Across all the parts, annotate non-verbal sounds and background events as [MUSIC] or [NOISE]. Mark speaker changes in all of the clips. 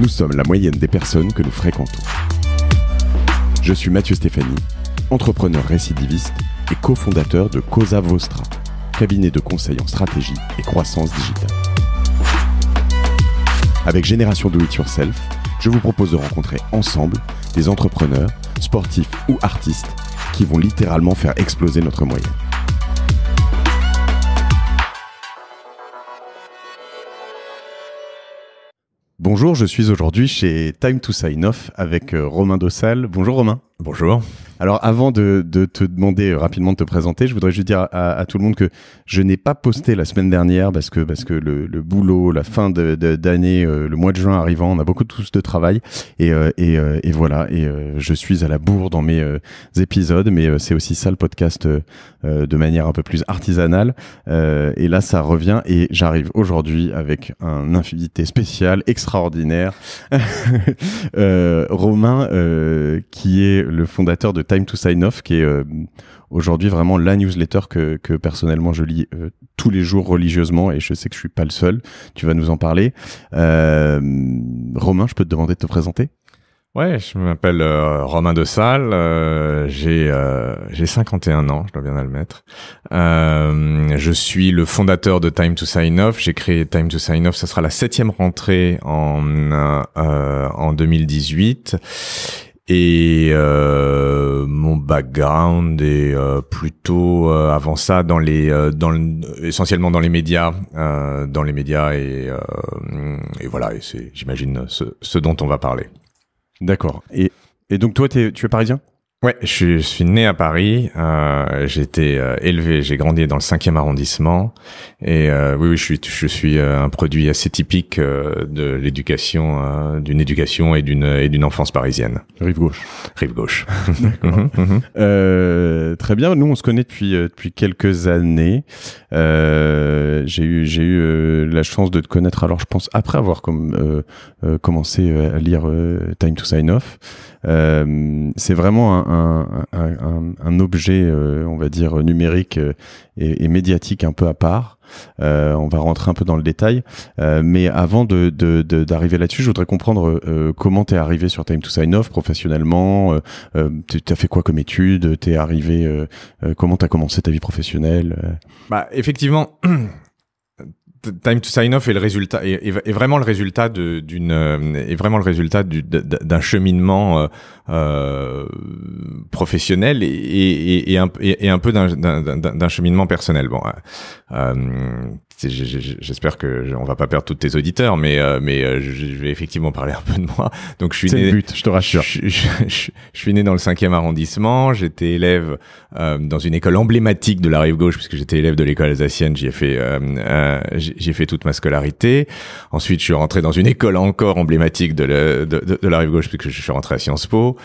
Speaker 1: Nous sommes la moyenne des personnes que nous fréquentons. Je suis Mathieu Stéphanie, entrepreneur récidiviste et cofondateur de Cosa Vostra, cabinet de conseil en stratégie et croissance digitale. Avec Génération Do It Yourself, je vous propose de rencontrer ensemble des entrepreneurs, sportifs ou artistes qui vont littéralement faire exploser notre moyenne. Bonjour, je suis aujourd'hui chez Time to Sign Off avec euh, Romain Dossal. Bonjour Romain. Bonjour. Alors avant de, te demander euh, rapidement de te présenter, je voudrais juste dire à, tout le monde que je n'ai pas posté la semaine dernière parce que, parce que le, boulot, la fin d'année, euh, le mois de juin arrivant, on a beaucoup tous de travail et, euh, voilà, et je suis à la bourre dans mes épisodes, mais c'est aussi ça le podcast de manière un peu plus artisanale. et là, ça revient et j'arrive aujourd'hui avec un infinité spécial, extraordinaire, [LAUGHS] Romain, qui est le fondateur de Time to Sign Off, qui est euh, aujourd'hui vraiment la newsletter que, que personnellement je lis euh, tous les jours religieusement, et je sais que je suis pas le seul. Tu vas nous en parler. Euh, Romain, je peux te demander de te présenter Ouais, je m'appelle Romain de Salle, j'ai j'ai 51 ans, je dois bien admettre. je suis le fondateur de Time to Sign Off, j'ai créé Time to Sign Off, ça sera la septième rentrée en en 2018 et euh, mon background est euh, plutôt euh, avant ça dans les euh, dans essentiellement dans les médias, dans les médias et, et voilà. c'est j'imagine ce, ce, dont on va parler. D'accord. Et, et donc toi, es, tu es parisien Ouais, je suis, né à Paris. Euh, j'ai été euh, élevé, j'ai grandi dans le 5e arrondissement. Et euh, oui, oui, je suis, je suis euh, un produit assez typique de l'éducation, d'une éducation et d'une et d'une enfance parisienne. Rive gauche. Rive gauche. [LAUGHS] D'accord. Mhm, mhm. très bien. Nous, on se connaît depuis depuis quelques années. j'ai eu j'ai eu la chance de te connaître. Alors, je pense après avoir comme commencé à lire Time to Sign Off. Euh, c'est vraiment un, un, un, un objet, euh, on va dire, numérique euh, et, et, médiatique un peu à part. Euh, on va rentrer un peu dans le détail. mais avant de, de, de, d'arriver là-dessus, je voudrais comprendre comment comment es arrivé sur Time to Sign Off professionnellement. Tu as fait quoi comme études T'es arrivé Comment t'as commencé ta vie professionnelle Bah effectivement, [CLEARS THROAT] Time to Sign Off est le résultat est, vraiment le résultat d'une est vraiment le résultat euh, d'un cheminement euh, euh, professionnel et, un, peu d'un cheminement personnel. Bon, euh, J'espère que on va pas perdre tous tes auditeurs, mais euh, mais euh, je vais effectivement parler un peu de moi. Donc je suis né. but, je te rassure. Je, suis né dans le 5e arrondissement. J'étais élève euh, dans une école emblématique de la rive gauche, puisque j'étais élève de l'école alsacienne. J'y ai fait j'ai fait toute ma scolarité. Ensuite, je suis rentré dans une école encore emblématique de, de, la rive gauche, puisque je suis rentré à Sciences Po.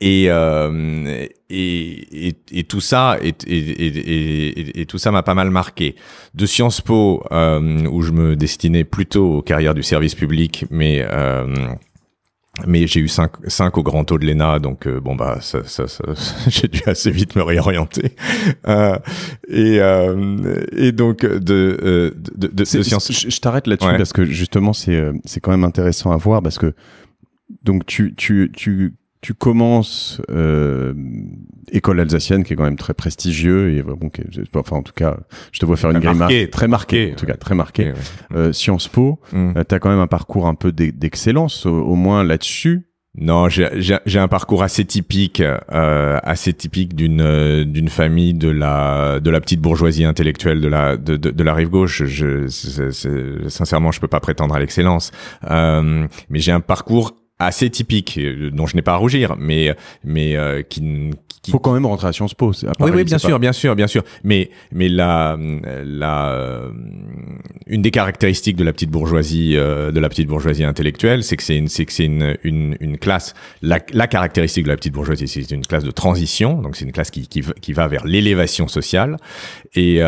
Speaker 1: Et, euh, et, et, tout ça et, et tout ça m'a pas mal marqué de Sciences Po euh, où je me destinais plutôt aux carrières du service public mais euh, mais j'ai eu 5 cinq, cinq au grand taux de l'ENA, donc euh, bon bah ça, ça, ça, [LAUGHS] j'ai dû assez vite me réorienter. [LAUGHS] Euh, et, euh, et donc de, euh, de, de, de sciences. Je, je t'arrête là-dessus parce que justement c'est euh, c'est quand même intéressant à voir parce que donc tu tu tu tu commences euh, école alsacienne qui est quand même très prestigieux et bon, enfin en tout cas je te vois faire une marqué, grimace très marquée en tout cas très marquée euh, Sciences Po mm. euh, tu as quand même un parcours un peu d'excellence au, moins là-dessus non j'ai un parcours assez typique euh, assez typique d'une euh, d'une famille de la de la petite bourgeoisie intellectuelle de la de, la rive gauche je, sincèrement je peux pas prétendre à l'excellence mais j'ai un parcours assez typique, euh, dont je n'ai pas à rougir, mais mais euh, qui, faut quand même rentrer à Sciences Po. oui, oui, bien sûr, bien sûr, bien sûr. Mais mais la la euh, une des caractéristiques de la petite bourgeoisie de la petite bourgeoisie intellectuelle, c'est que c'est une c'est que c'est une, une, classe la, la caractéristique de la petite bourgeoisie, c'est une classe de transition, donc c'est une classe qui qui, qui va vers l'élévation sociale et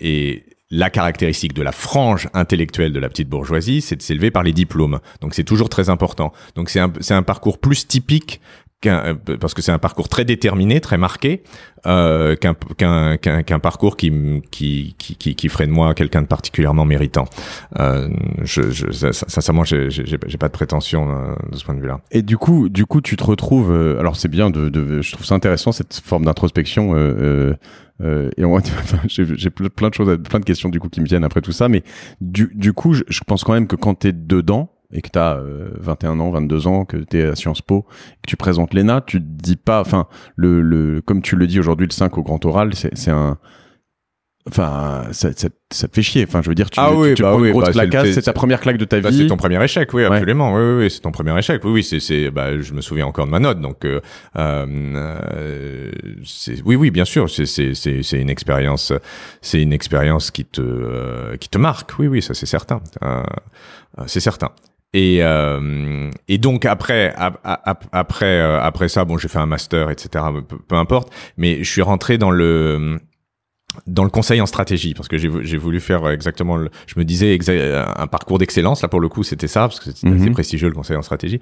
Speaker 1: et la caractéristique de la frange intellectuelle de la petite bourgeoisie, c'est de s'élever par les diplômes. Donc c'est toujours très important. Donc c'est un, parcours plus typique euh, parce que c'est un parcours très déterminé, très marqué, euh, qu'un parcours qui, qui, qui, ferait de moi quelqu'un de particulièrement méritant. Euh, je, je, sincèrement, j'ai pas de prétention euh, de ce point de vue-là. Et du coup, du coup, tu te retrouves. Euh, alors c'est bien, de, de, je trouve ça intéressant cette forme d'introspection euh, et on [LAUGHS] j'ai plein de choses, plein de questions du coup qui me viennent après tout ça, mais du, du coup, je, pense quand même que quand t'es dedans et que t'as as euh, 21 ans, 22 ans, que tu t'es à Sciences Po, que tu présentes l'ENA, tu te dis pas, enfin, le, le, comme tu le dis aujourd'hui, le 5 au grand oral, c'est un Enfin, ça, ça, ça, te fait chier. Enfin, je veux dire, tu, ah tu, tu bah prends une grosse bah, c'est ta première claque de ta bah, vie. c'est ton premier échec, oui, absolument. Oui, oui, oui c'est ton premier échec. Oui, oui, c'est, c'est, bah, je me souviens encore de ma note. Donc, euh, euh c'est, oui, oui, bien sûr, c'est, c'est, c'est, c'est une expérience, c'est une expérience qui te, euh, qui te marque. Oui, oui, ça, c'est certain. Euh, c'est certain. Et, euh, et donc après après après ça bon j'ai fait un master etc peu, importe mais je suis rentré dans le dans le conseil en stratégie, parce que j'ai voulu faire exactement, je me disais euh, un parcours d'excellence, là pour le coup c'était ça, parce que c'était mhm. assez prestigieux le conseil en stratégie.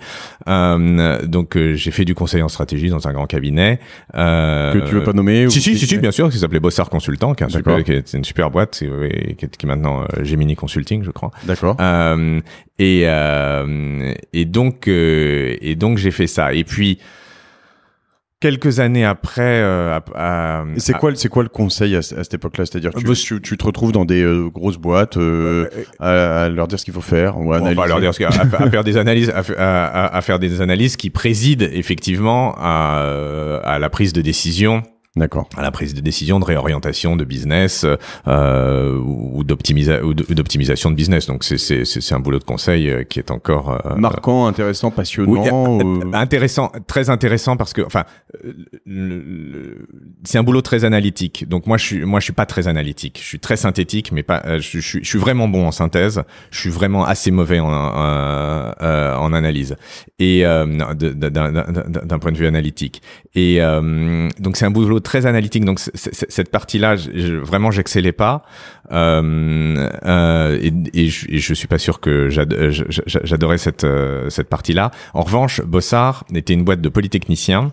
Speaker 1: Euh, donc euh, j'ai fait du conseil en stratégie dans un grand cabinet. Euh, que tu veux pas nommer Si, si, si, bien sûr, qui s'appelait Bossard Consultant, qui est, qui est, une super boîte, euh, qui est, qui maintenant Gemini Consulting, je crois. D'accord. et, et donc, et donc j'ai fait ça. Et puis quelques années après. Euh, c'est quoi, c'est quoi le conseil à, cette époque-là C'est-à-dire, bah, tu, tu, te retrouves dans des euh, grosses boîtes euh, euh, à, leur dire ce qu'il faut faire on à, leur dire ce à, faire des analyses, à, faire des analyses qui président effectivement à, la prise de décision D'accord. À la prise de décision de réorientation de business euh, ou d'optimisation de business. Donc c'est un boulot de conseil euh, qui est encore euh, euh, marquant, intéressant, passionnant. intéressant, très intéressant parce que enfin c'est un boulot très analytique. Donc moi je suis moi je suis pas très analytique. Je suis très synthétique, mais pas. Je, suis je suis vraiment bon en synthèse. Je suis vraiment assez mauvais en, en, en analyse et d'un point de vue analytique. Et donc c'est un boulot très analytique. Donc cette partie-là, je, vraiment, j'excellais pas. Euh, euh, et, je, suis pas sûr que euh, j'adorais cette cette partie-là. En revanche, Bossard était une boîte de polytechniciens.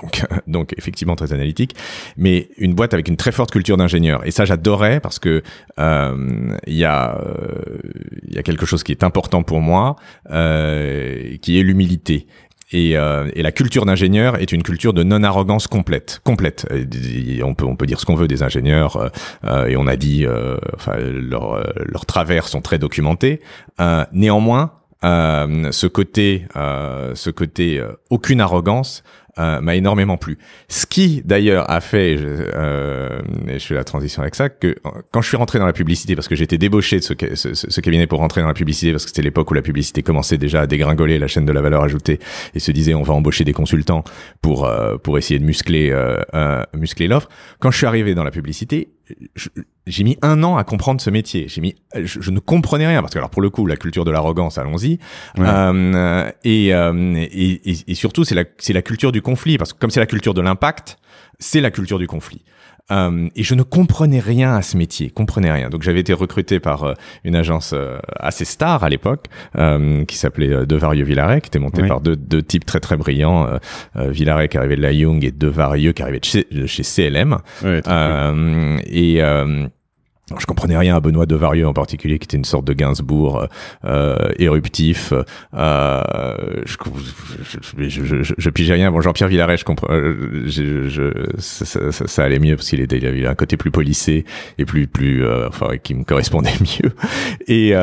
Speaker 1: Donc, donc effectivement très analytique, mais une boîte avec une très forte culture d'ingénieur. Et ça, j'adorais parce que il y a il y a quelque chose qui est important pour moi, qui est l'humilité. Et, euh, et la culture d'ingénieur est une culture de non-arrogance complète. complète. on, peut, on peut dire ce qu'on veut des ingénieurs, euh, euh et on a dit, euh, enfin, leurs euh, leurs travers sont très documentés. Euh, néanmoins, ce côté, ce côté aucune arrogance, euh, m'a énormément plu. Ce qui d'ailleurs a fait, je, euh, et je fais la transition avec ça, que euh, quand je suis rentré dans la publicité, parce que j'étais débauché de ce, ce, cabinet pour rentrer dans la publicité, parce que c'était l'époque où la publicité commençait déjà à dégringoler la chaîne de la valeur ajoutée et se disait on va embaucher des consultants pour pour essayer de muscler muscler l'offre. Quand je suis arrivé dans la publicité, j'ai mis un an à comprendre ce métier. J'ai mis, je, ne comprenais rien parce que alors pour le coup, la culture de l'arrogance, allons-y. Euh, euh, et, surtout, c'est la culture du conflit parce que comme c'est la culture de l'impact, c'est la culture du conflit. Euh, et je ne comprenais rien à ce métier, comprenais rien. Donc j'avais été recruté par euh, une agence euh, assez star à l'époque, qui s'appelait devarieux Villaret, qui était montée par deux, types très très brillants, Villaret qui arrivait de la Young et Devarieux qui arrivait de chez, CLM. et je comprenais rien à Benoît Devarieux en particulier, qui était une sorte de Gainsbourg euh, euh, éruptif. Euh, je, je, je, je, pigeais rien. Bon, Jean-Pierre Villaret, je comprends. Ça, ça, allait mieux parce qu'il était, il avait un côté plus policé et plus, plus, enfin, qui me correspondait [LAUGHS] mieux. Et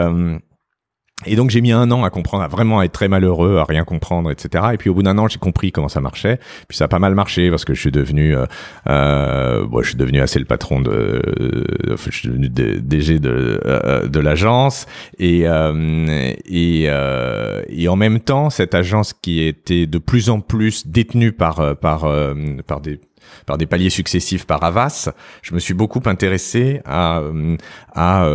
Speaker 1: et donc j'ai mis un an à comprendre, à vraiment être très malheureux, à rien comprendre, etc. Et puis au bout d'un an, j'ai compris comment ça marchait. Puis ça a pas mal marché parce que je suis devenu, euh, euh je suis devenu assez le patron de, euh, je suis devenu DG de, euh, de l'agence. Et et, et en même temps, cette agence qui était de plus en plus détenue par par par des par des paliers successifs par Avas, je me suis beaucoup intéressé à à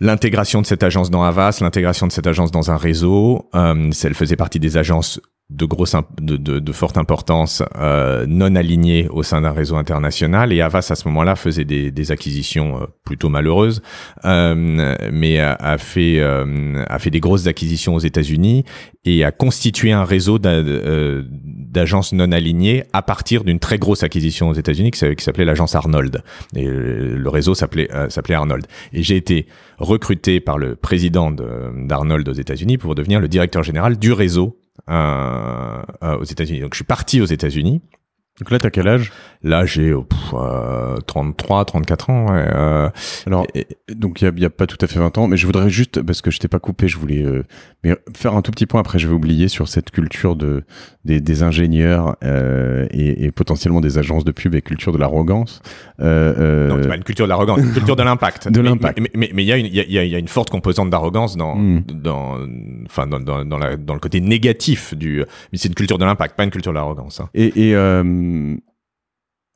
Speaker 1: l'intégration de cette agence dans Havas, l'intégration de cette agence dans un réseau. Euh, elle faisait partie des agences de, grosse de, de, de, forte importance euh, non alignée au sein d'un réseau international et Avas à ce moment-là faisait des, acquisitions euh, plutôt malheureuses euh, mais a, fait a fait des grosses acquisitions aux États-Unis et a constitué un réseau d'agences non alignées à partir d'une très grosse acquisition aux États-Unis qui, qui s'appelait l'agence Arnold et le réseau s'appelait s'appelait Arnold et j'ai été recruté par le président d'Arnold aux États-Unis pour devenir le directeur général du réseau euh, euh, aux États-Unis. Donc je suis parti aux États-Unis. Donc là, t'as quel âge Là, j'ai euh, 33, 34 euh, ans. euh, Alors, donc il y a, a, pas tout à fait 20 ans, mais je voudrais juste parce que je t'ai pas coupé, je voulais euh, mais faire un tout petit point. Après, je vais oublier sur cette culture de des, des ingénieurs euh, et, et, potentiellement des agences de pub et culture de l'arrogance. Euh, non, pas une culture de l'arrogance, une culture de l'impact. [LAUGHS] de l'impact. Mais il y a une il y, a, une forte composante d'arrogance dans hmm. dans enfin dans dans, la, dans le côté négatif du. Mais c'est une culture de l'impact, pas une culture de l'arrogance. Hein. Et, et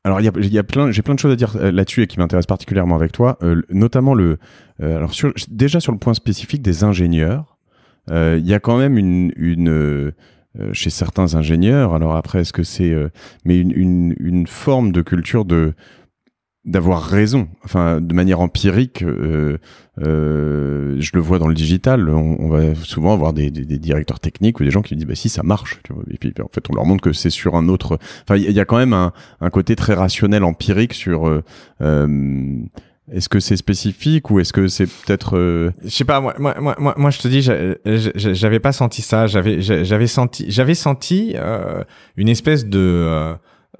Speaker 1: alors, il y a, plein, j'ai plein de choses à dire euh, là-dessus et qui m'intéressent particulièrement avec toi, euh, notamment le. Euh, alors, sur, déjà sur le point spécifique des ingénieurs, il y a quand même une. une chez certains ingénieurs, alors après, est-ce que c'est. mais une, une, une, forme de culture de d'avoir raison. Enfin, de manière empirique, euh, euh, je le vois dans le digital. On, va souvent avoir des, directeurs techniques ou des gens qui disent bah si ça marche. Tu vois. Et puis en fait, on leur montre que c'est sur un autre. Enfin, il y, a quand même un, côté très rationnel, empirique sur. Euh, est-ce que c'est spécifique ou est-ce que c'est peut-être euh... Je sais pas moi moi moi moi je te dis j'avais pas senti ça j'avais j'avais senti j'avais senti une espèce de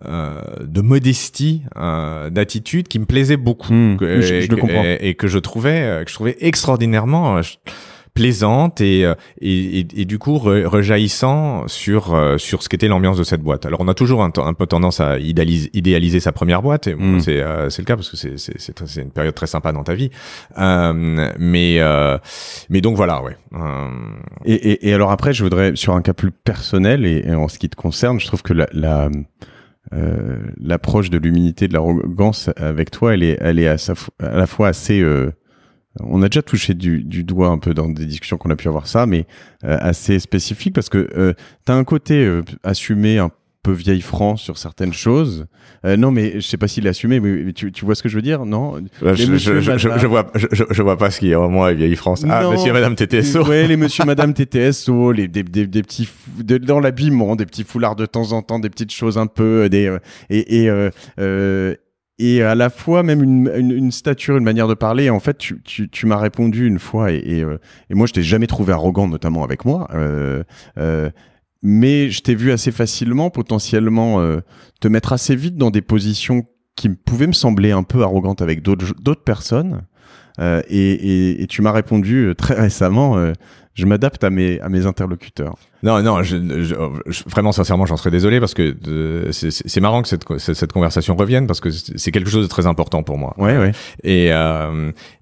Speaker 1: euh, de modestie, euh, d'attitude qui me plaisait beaucoup hmm. je, et, le comprends. Et, que je trouvais euh, que je trouvais extraordinairement plaisante et, et, du coup rejaillissant sur sur ce qu'était l'ambiance de cette boîte. Alors on a toujours un, peu tendance à idéaliser, sa première boîte, et hmm. c'est c'est le cas parce que c'est c'est une période très sympa dans ta vie. mais mais donc voilà ouais. Et, et, alors après je voudrais sur un cas plus personnel et, en ce qui te concerne, je trouve que la, la euh, l'approche de l'humilité, de l'arrogance avec toi, elle est, elle est à, la fois assez. Euh, on a déjà touché du, doigt un peu dans des discussions qu'on a pu avoir ça, mais euh, assez spécifique parce que tu as un côté assumé un peu vieille France sur certaines choses. Euh, non, mais je sais pas s'il est assumé, mais tu, vois ce que je veux dire, non euh, je, vois, je, vois pas ce qu'il y a en moi vieille France. ah, monsieur et madame TTSO. Oui, les monsieur madame TTSO, les, des, des, petits, dans l'habillement, des petits foulards de temps en temps, des petites choses un peu, euh, des, et, et et à la fois même une, une, stature, une manière de parler. En fait, tu, tu, tu m'as répondu une fois, et, et, moi, je t'ai jamais trouvé arrogant, notamment avec moi. euh, mais je t'ai vu assez facilement, potentiellement, euh, te mettre assez vite dans des positions qui pouvaient me sembler un peu arrogantes avec d'autres personnes. Euh, et, et, et, tu m'as répondu euh, très [LAUGHS] récemment, je m'adapte à mes, à mes interlocuteurs. Non, non, je, vraiment sincèrement, j'en serais désolé parce que c'est marrant que cette, cette, conversation revienne parce que c'est quelque chose de très important pour moi. Oui, oui. Et,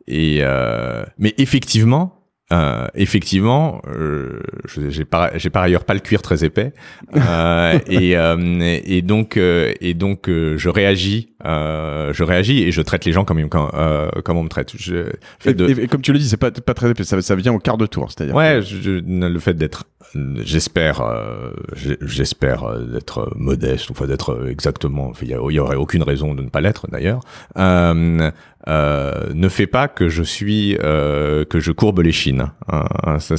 Speaker 1: et mais effectivement, euh, effectivement, euh, j'ai par, ailleurs pas le cuir très épais euh, [LAUGHS] et, euh, et, donc euh, et donc je réagis, je réagis et je traite les gens comme, comme on me traite. et, comme tu le dis, c'est pas pas très épais, ça, ça vient au quart de tour, c'est-à-dire. Ouais, je, le fait d'être, j'espère, j'espère d'être modeste, ou d'être exactement. Il y, y, aurait aucune raison de ne pas l'être d'ailleurs. Euh, ne fais pas que je suis euh, que je courbe les chines. Hein, hein, ça,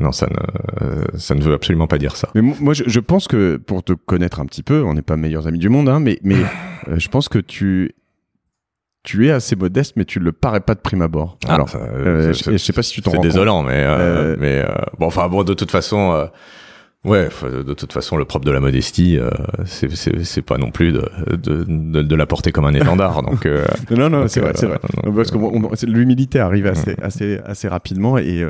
Speaker 1: non, ça ne, euh, ça ne veut absolument pas dire ça. Mais moi, je, pense que pour te connaître un petit peu, on n'est pas meilleurs amis du monde, hein, mais, mais [LAUGHS] je pense que tu tu es assez modeste, mais tu le parais pas de prime abord. Ah, Alors, je, sais pas si tu t'en. rends compte. C'est désolant, mais mais bon, enfin bon, de toute façon, Ouais, euh, de toute façon, le propre de la modestie, euh, c'est pas non plus de, la porter comme un étendard. [LAUGHS] Donc, euh, non, non, c'est vrai, c'est vrai. Parce que l'humilité arrive mm. assez, assez, assez rapidement et,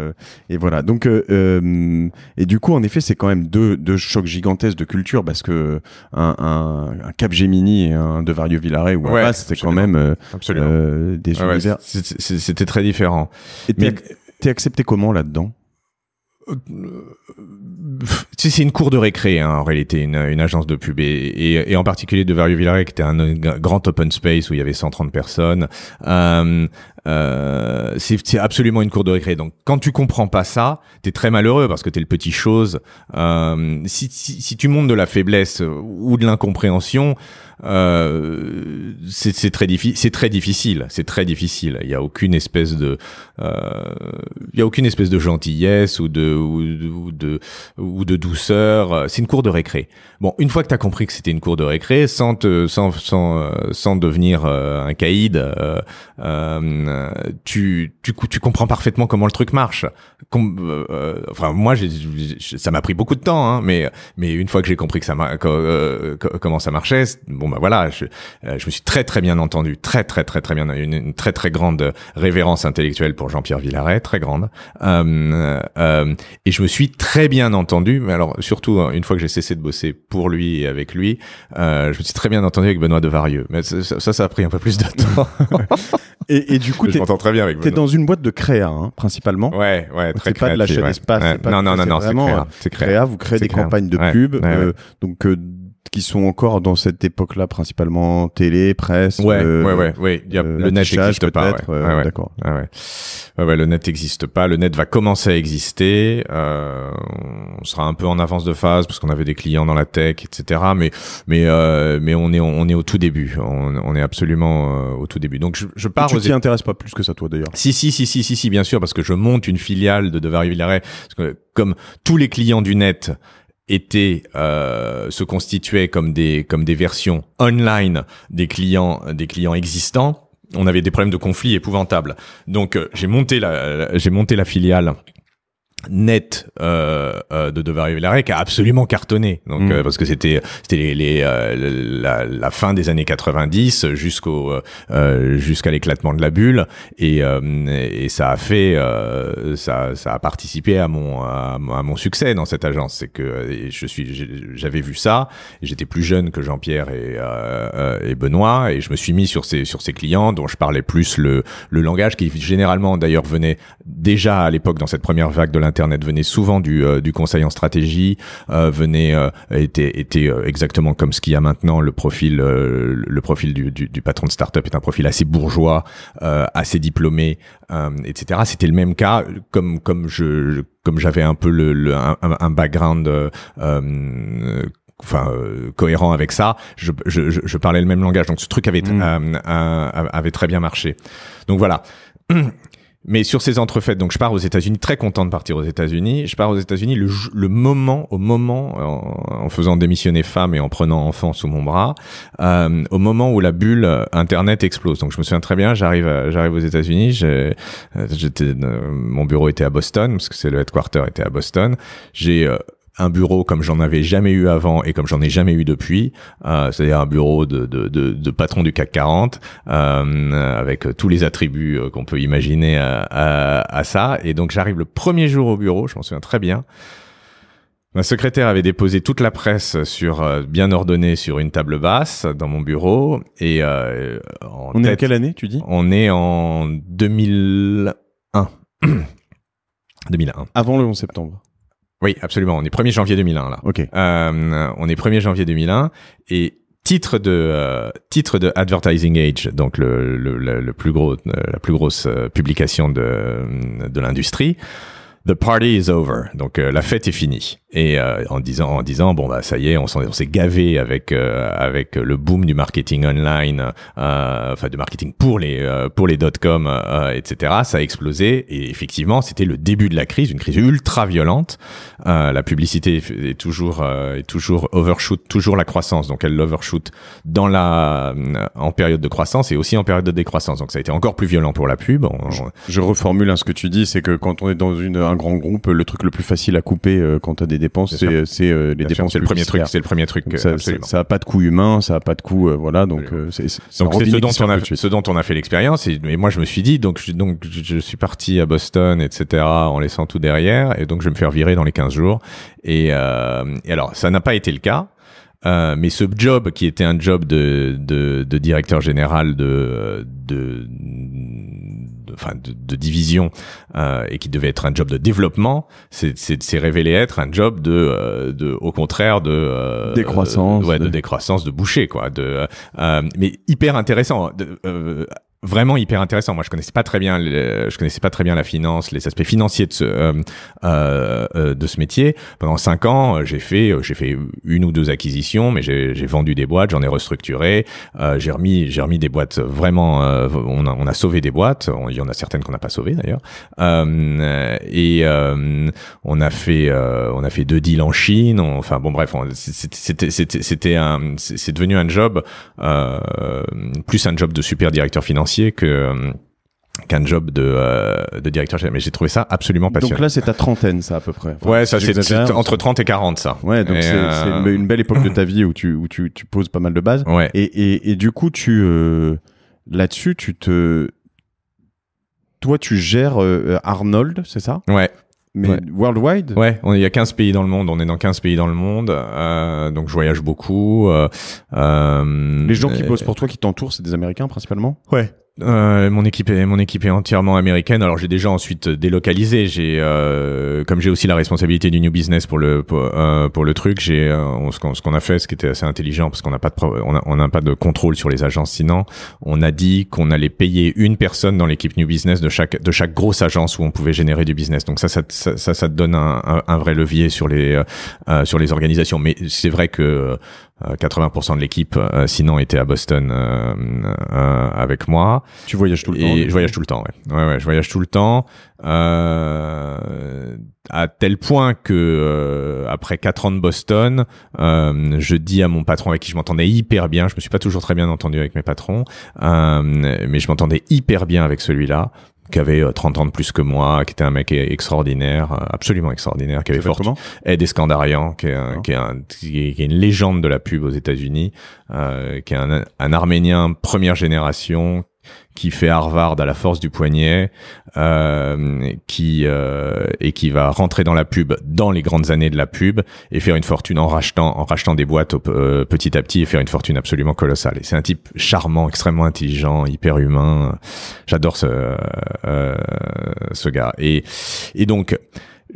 Speaker 1: voilà. Donc, et du coup, en effet, c'est quand même deux, chocs gigantesques de culture parce que un, un, Cap Gemini et un De Vario Villaret ou un c'était quand même des ah univers. C'était très différent. Et t'es accepté comment là-dedans c'est une cour de récré hein, en réalité, une, agence de pub et, en particulier de Vario Villaret qui était un, grand open space où il y avait 130 personnes. Euh, euh, c'est absolument une cour de récré. Donc, quand tu comprends pas ça, t'es très malheureux parce que t'es le petit chose. Euh, si, si, tu montes de la faiblesse ou de l'incompréhension, euh, c'est très, difficile. c'est très difficile. C'est très difficile. Il y a aucune espèce de, euh, il y a aucune espèce de gentillesse ou de ou, de ou de douceur. C'est une cour de récré. Bon, une fois que t'as compris que c'était une cour de récré, sans te, sans sans euh, sans devenir un caïd. Euh, euh, tu, tu, tu comprends parfaitement comment le truc marche. Com euh, euh, enfin, moi, j'ai ça m'a pris beaucoup de temps, hein, mais, mais une fois que j'ai compris que ça comment ça marchait, bon bah voilà, je, je, me suis très très bien entendu, très très très très bien, une, très très grande révérence intellectuelle pour Jean-Pierre Villaret, très grande. Hum, et je me suis très bien entendu, mais alors surtout hein, une fois que j'ai cessé de bosser pour lui et avec lui, je me suis très bien entendu avec Benoît Devarieux. Mais ça, ça, ça a pris un peu plus de temps. [LAUGHS] [LAUGHS] et, et, du coup, Écoutez, je m'entends très bien avec T'es dans une boîte de créa, hein, principalement. Ouais, ouais, très C'est pas de la d'espace. Ouais. Non, non, non, non, c'est euh, créa. créa. Vous créez des campagnes de pub. Euh, donc, euh, qui sont encore dans cette époque-là, principalement télé, presse. Ouais, ouais, ouais, le net n'existe pas. D'accord. ouais. Le net n'existe pas. Le net va commencer à exister. Euh, on sera un peu en avance de phase parce qu'on avait des clients dans la tech, etc. Mais mais euh, mais on est on est au tout début. On, est absolument euh, au tout début. Donc je, je pars. tu t'y pas plus que ça, toi, d'ailleurs. Si, si, si, si, si, si, bien sûr, parce que je monte une filiale de de Parce que comme tous les clients du net étaient euh, se constituaient comme des comme des versions online des clients des clients existants on avait des problèmes de conflit épouvantables donc euh, j'ai monté la j'ai monté la filiale net euh, euh, de Devario Villaret qui a absolument cartonné donc mm. euh, parce que c'était c'était les, la, fin des années 90 jusqu'au jusqu'à l'éclatement de la bulle et, ça a fait ça a participé à mon à, mon succès dans cette agence c'est que je suis j'avais vu ça j'étais plus jeune que Jean-Pierre et, et Benoît et je me suis mis sur ces sur ces clients dont je parlais plus le le langage qui généralement d'ailleurs venait déjà à l'époque dans cette première vague de la Internet venait souvent du, euh, du conseil en stratégie, euh, venait euh, était, était exactement comme ce qu'il y a maintenant. Le profil, le profil du, du, patron de startup est un profil assez bourgeois, assez diplômé, etc. C'était le même cas comme comme je, comme j'avais un peu le, un, background enfin cohérent avec ça, je, je, parlais le même langage. Donc ce truc avait, mmh. avait très bien marché. Donc voilà. [CLEARS THROAT] Mais sur ces entrefaites, donc je pars aux États-Unis, très content de partir aux États-Unis. Je pars aux États-Unis le, moment, au moment, en, faisant démissionner femme et en prenant enfant sous mon bras, euh, au moment où la bulle euh, Internet explose. Donc je me souviens très bien, j'arrive, euh, j'arrive aux États-Unis, j'étais, mon bureau était à Boston parce que c'est le headquarter était à Boston. J'ai un bureau comme j'en avais jamais eu avant et comme j'en ai jamais eu depuis, euh, c'est-à-dire un bureau de, de, patron du CAC 40 euh, avec tous les attributs euh, qu'on peut imaginer à, ça. Et donc j'arrive le premier jour au bureau, je m'en souviens très bien. Ma secrétaire avait déposé toute la presse sur bien ordonnée sur une table basse dans mon bureau et on est à quelle année tu dis On est en 2001. 2001. [CLEARS THROAT] Avant le 11 septembre. Oui, absolument. On est 1er janvier 2001 là. Ok. Euh, on est 1er janvier 2001 et titre de euh, titre de Advertising Age, donc le, le, le, plus gros euh, la plus grosse publication de de l'industrie. The party is over. Donc euh, la fête est finie. Et euh, en disant en disant bon bah ça y est, on s'est gavé avec euh, avec le boom du marketing online, enfin du marketing pour les pour les dot com, etc. Ça a explosé et effectivement c'était le début de la crise, une crise ultra violente. la publicité est toujours est toujours overshoot, toujours la croissance. Donc elle l'overshoot dans la en période de croissance et aussi en période de décroissance. Donc ça a été encore plus violent pour la pub. Je reformule ce que tu dis, c'est que quand on est dans une un grand groupe, le truc le plus facile à couper euh, quand tu as des dépenses, c'est euh, les dépenses. C'est le premier truc. C'est le premier truc. Euh, ça, ça, a pas de coût humain, ça a pas de coût, voilà. Donc c'est ce dont on a fait l'expérience. Et, moi je me suis dit donc je, donc je suis parti à Boston, etc. En laissant tout derrière et donc je vais me faire virer dans les 15 jours. Et, alors ça n'a pas été le cas. mais ce job qui était un job de, directeur général de, de de, division euh, et qui devait être un job de développement, c'est révélé être un job euh, de, au contraire de euh, décroissance, ouais, de, décroissance, de boucher quoi, de euh, mais hyper intéressant vraiment hyper intéressant. Moi, je connaissais pas très bien, je connaissais pas très bien la finance, les aspects financiers de ce euh, euh, euh de ce métier. Pendant cinq ans, euh, j'ai fait euh, j'ai fait une ou deux acquisitions, mais j'ai vendu des boîtes, j'en ai restructuré, j'ai remis j'ai remis des boîtes vraiment. on, a, on a sauvé des boîtes. Il y en a certaines qu'on n'a pas sauvées d'ailleurs. et on a fait on a fait deux deals en Chine. enfin bon, bref, c'était c'était c'était un c'est devenu un job plus un job de super directeur financier que euh, qu'un job de, euh, de directeur général. Mais j'ai trouvé ça absolument passionnant. Donc là, c'est ta trentaine, ça, à peu près. ouais, ça, c'est entre 30 et 40, ça. Ouais, donc c'est euh, une belle époque de ta [CLEARS THROAT] vie où tu, où tu, tu poses pas mal de bases. Ouais. Et, et, du coup, tu, là-dessus, tu te, toi, tu gères Arnold, c'est ça? Ouais. Mais worldwide Ouais, on, il y a 15 pays dans le monde, on est dans 15 pays dans le monde, donc je voyage beaucoup. les gens qui bossent pour toi, qui t'entourent, c'est des Américains principalement Ouais, euh, mon équipe est mon équipe est entièrement américaine. Alors j'ai déjà ensuite délocalisé. J'ai euh, comme j'ai aussi la responsabilité du new business pour le pour, euh, le truc. J'ai ce qu'on a fait, ce qui était assez intelligent parce qu'on n'a pas de on on pas de contrôle sur les agences. Sinon, on a dit qu'on allait payer une personne dans l'équipe new business de chaque de chaque grosse agence où on pouvait générer du business. Donc ça ça ça, ça, te donne un, un, un, vrai levier sur les sur les organisations. Mais c'est vrai que 80% euh, de l'équipe, euh, sinon, était à Boston euh, avec moi. Tu voyages tout le temps. je voyage tout le temps, ouais. Ouais, je voyage tout le temps. à tel point que après quatre ans de Boston, je dis à mon patron avec qui je m'entendais hyper bien. Je me suis pas toujours très bien entendu avec mes patrons, mais je m'entendais hyper bien avec celui-là qui avait 30 euh, ans de plus que moi, qui était un mec e-, extraordinaire, euh, absolument extraordinaire, qui avait fort Ed Escandarian, qui est, qui, est une légende de la pub aux États-Unis, euh, qui est un, un Arménien première génération, qui fait Harvard à la force du poignet, euh, qui euh, et qui va rentrer dans la pub dans les grandes années de la pub et faire une fortune en rachetant en rachetant des boîtes au, euh, petit à petit et faire une fortune absolument colossale. c'est un type charmant, extrêmement intelligent, hyper humain. J'adore ce ce gars. Et et donc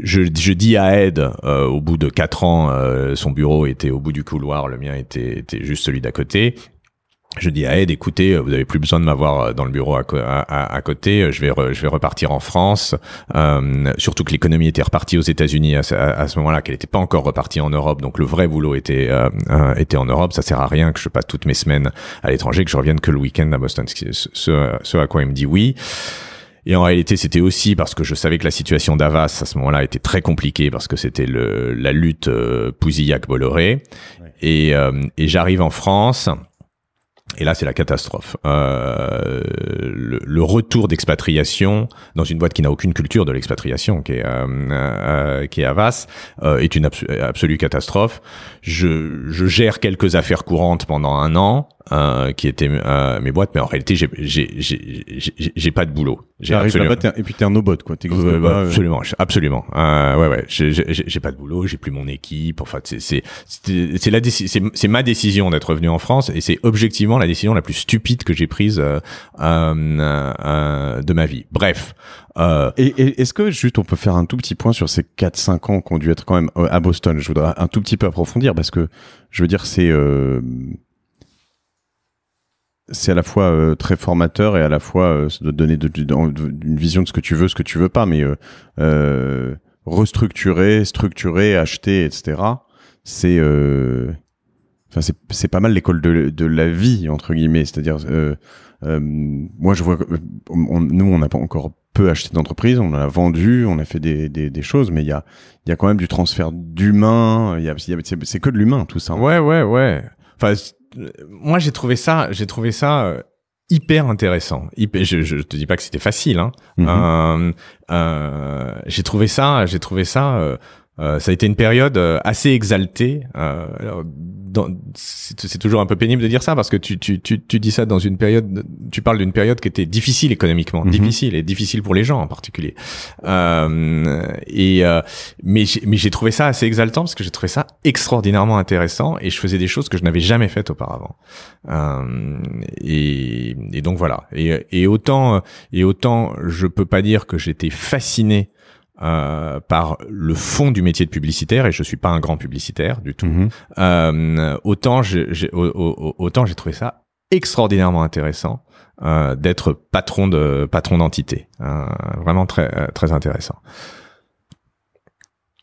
Speaker 1: je, je, dis à Ed, au bout de quatre ans, son bureau était au bout du couloir, le mien était, était juste celui d'à côté je dis à Ed, écoutez, euh, vous n'avez plus besoin de m'avoir euh, dans le bureau à, côté, euh, je vais, je vais repartir en France. surtout que l'économie était repartie aux États-Unis à, ce moment-là, qu'elle n'était pas encore repartie en Europe, donc le vrai boulot était, était en Europe. Ça sert à rien que je passe toutes mes semaines à l'étranger, que je revienne que le week-end à Boston, ce, ce, à quoi il me dit oui. Et en réalité, c'était aussi parce que je savais que la situation d'Avas à ce moment-là était très compliquée parce que c'était la lutte euh, Pouzillac-Bolloré. Et, et j'arrive en France et là, c'est la catastrophe. Euh, le, retour d'expatriation dans une boîte qui n'a aucune culture de l'expatriation, qui est euh, euh qui est euh, est une absolue catastrophe. Je, je, gère quelques affaires courantes pendant un an. Euh, qui était euh, mes boîtes, mais en réalité, j'ai pas de boulot. Absolument... Pas, et puis t'es un no-bot, quoi. Euh. absolument, absolument. ouais, ouais. J'ai pas de boulot, j'ai plus mon équipe. Enfin, c'est c'est la c'est ma décision d'être revenu en France, et c'est objectivement la décision la plus stupide que j'ai prise de ma vie. Bref. Et, est-ce que juste on peut faire un tout petit point sur ces 4-5 ans qu'on dû être quand même à Boston Je voudrais un tout petit peu approfondir parce que je veux dire c'est c'est à la fois euh, très formateur et à la fois euh, de donner une vision de ce que tu veux, ce que tu veux pas, mais euh, restructurer, structurer, acheter, etc. C'est enfin c'est c'est pas mal l'école de, de la vie entre guillemets, c'est-à-dire moi je vois que... nous on n'a pas encore peu acheté d'entreprise, on en a vendu, on a fait des, des, choses, mais il y a il y a quand même du transfert d'humain, il a c'est que de l'humain tout ça. Hein. Ouais ouais ouais. Enfin moi j'ai trouvé ça, j'ai trouvé ça euh, hyper intéressant. je, je te dis pas que c'était facile. Hein. Mm-hmm. Euh, euh, j'ai trouvé ça, j'ai trouvé ça euh, ça a été une période euh, assez exaltée. Euh, c'est toujours un peu pénible de dire ça parce que tu, tu, tu, tu dis ça dans une période, tu parles d'une période qui était difficile économiquement, mhm. difficile et difficile pour les gens en particulier. Euh, et euh, mais mais j'ai trouvé ça assez exaltant parce que j'ai trouvé ça extraordinairement intéressant et je faisais des choses que je n'avais jamais faites auparavant. Et, et, donc voilà. Et, et autant et autant je peux pas dire que j'étais fasciné euh, par le fond du métier de publicitaire et je suis pas un grand publicitaire du tout. Mhm. Euh, autant j'ai autant j'ai trouvé ça extraordinairement intéressant euh, d'être patron de patron d'entité, vraiment très très intéressant.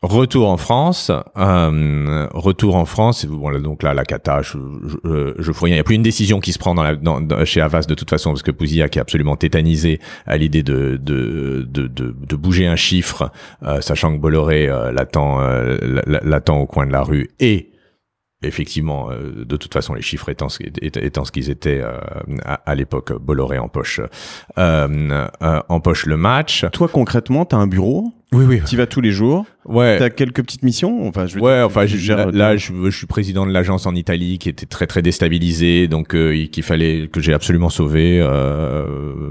Speaker 1: Retour en France, euh, retour en France. Voilà, donc là, la cata, je, je, euh, je rien. Il n'y a plus une décision qui se prend dans la, dans, chez Avas de toute façon, parce que Pouzillac est absolument tétanisé à l'idée de de, de, de, de, bouger un chiffre, euh, sachant que Bolloré euh, l'attend au coin de la rue et effectivement, de toute façon, les chiffres étant ce, ce qu'ils étaient à, l'époque, Bolloré en poche, euh, en poche le match. Toi, concrètement, tu as un bureau Oui, oui. Tu vas tous les jours Ouais. T'as quelques petites missions. Enfin, je ouais. enfin, là, je, je, suis président de l'agence en Italie qui était très très déstabilisée, donc euh, qu'il fallait que j'ai absolument sauvé, euh,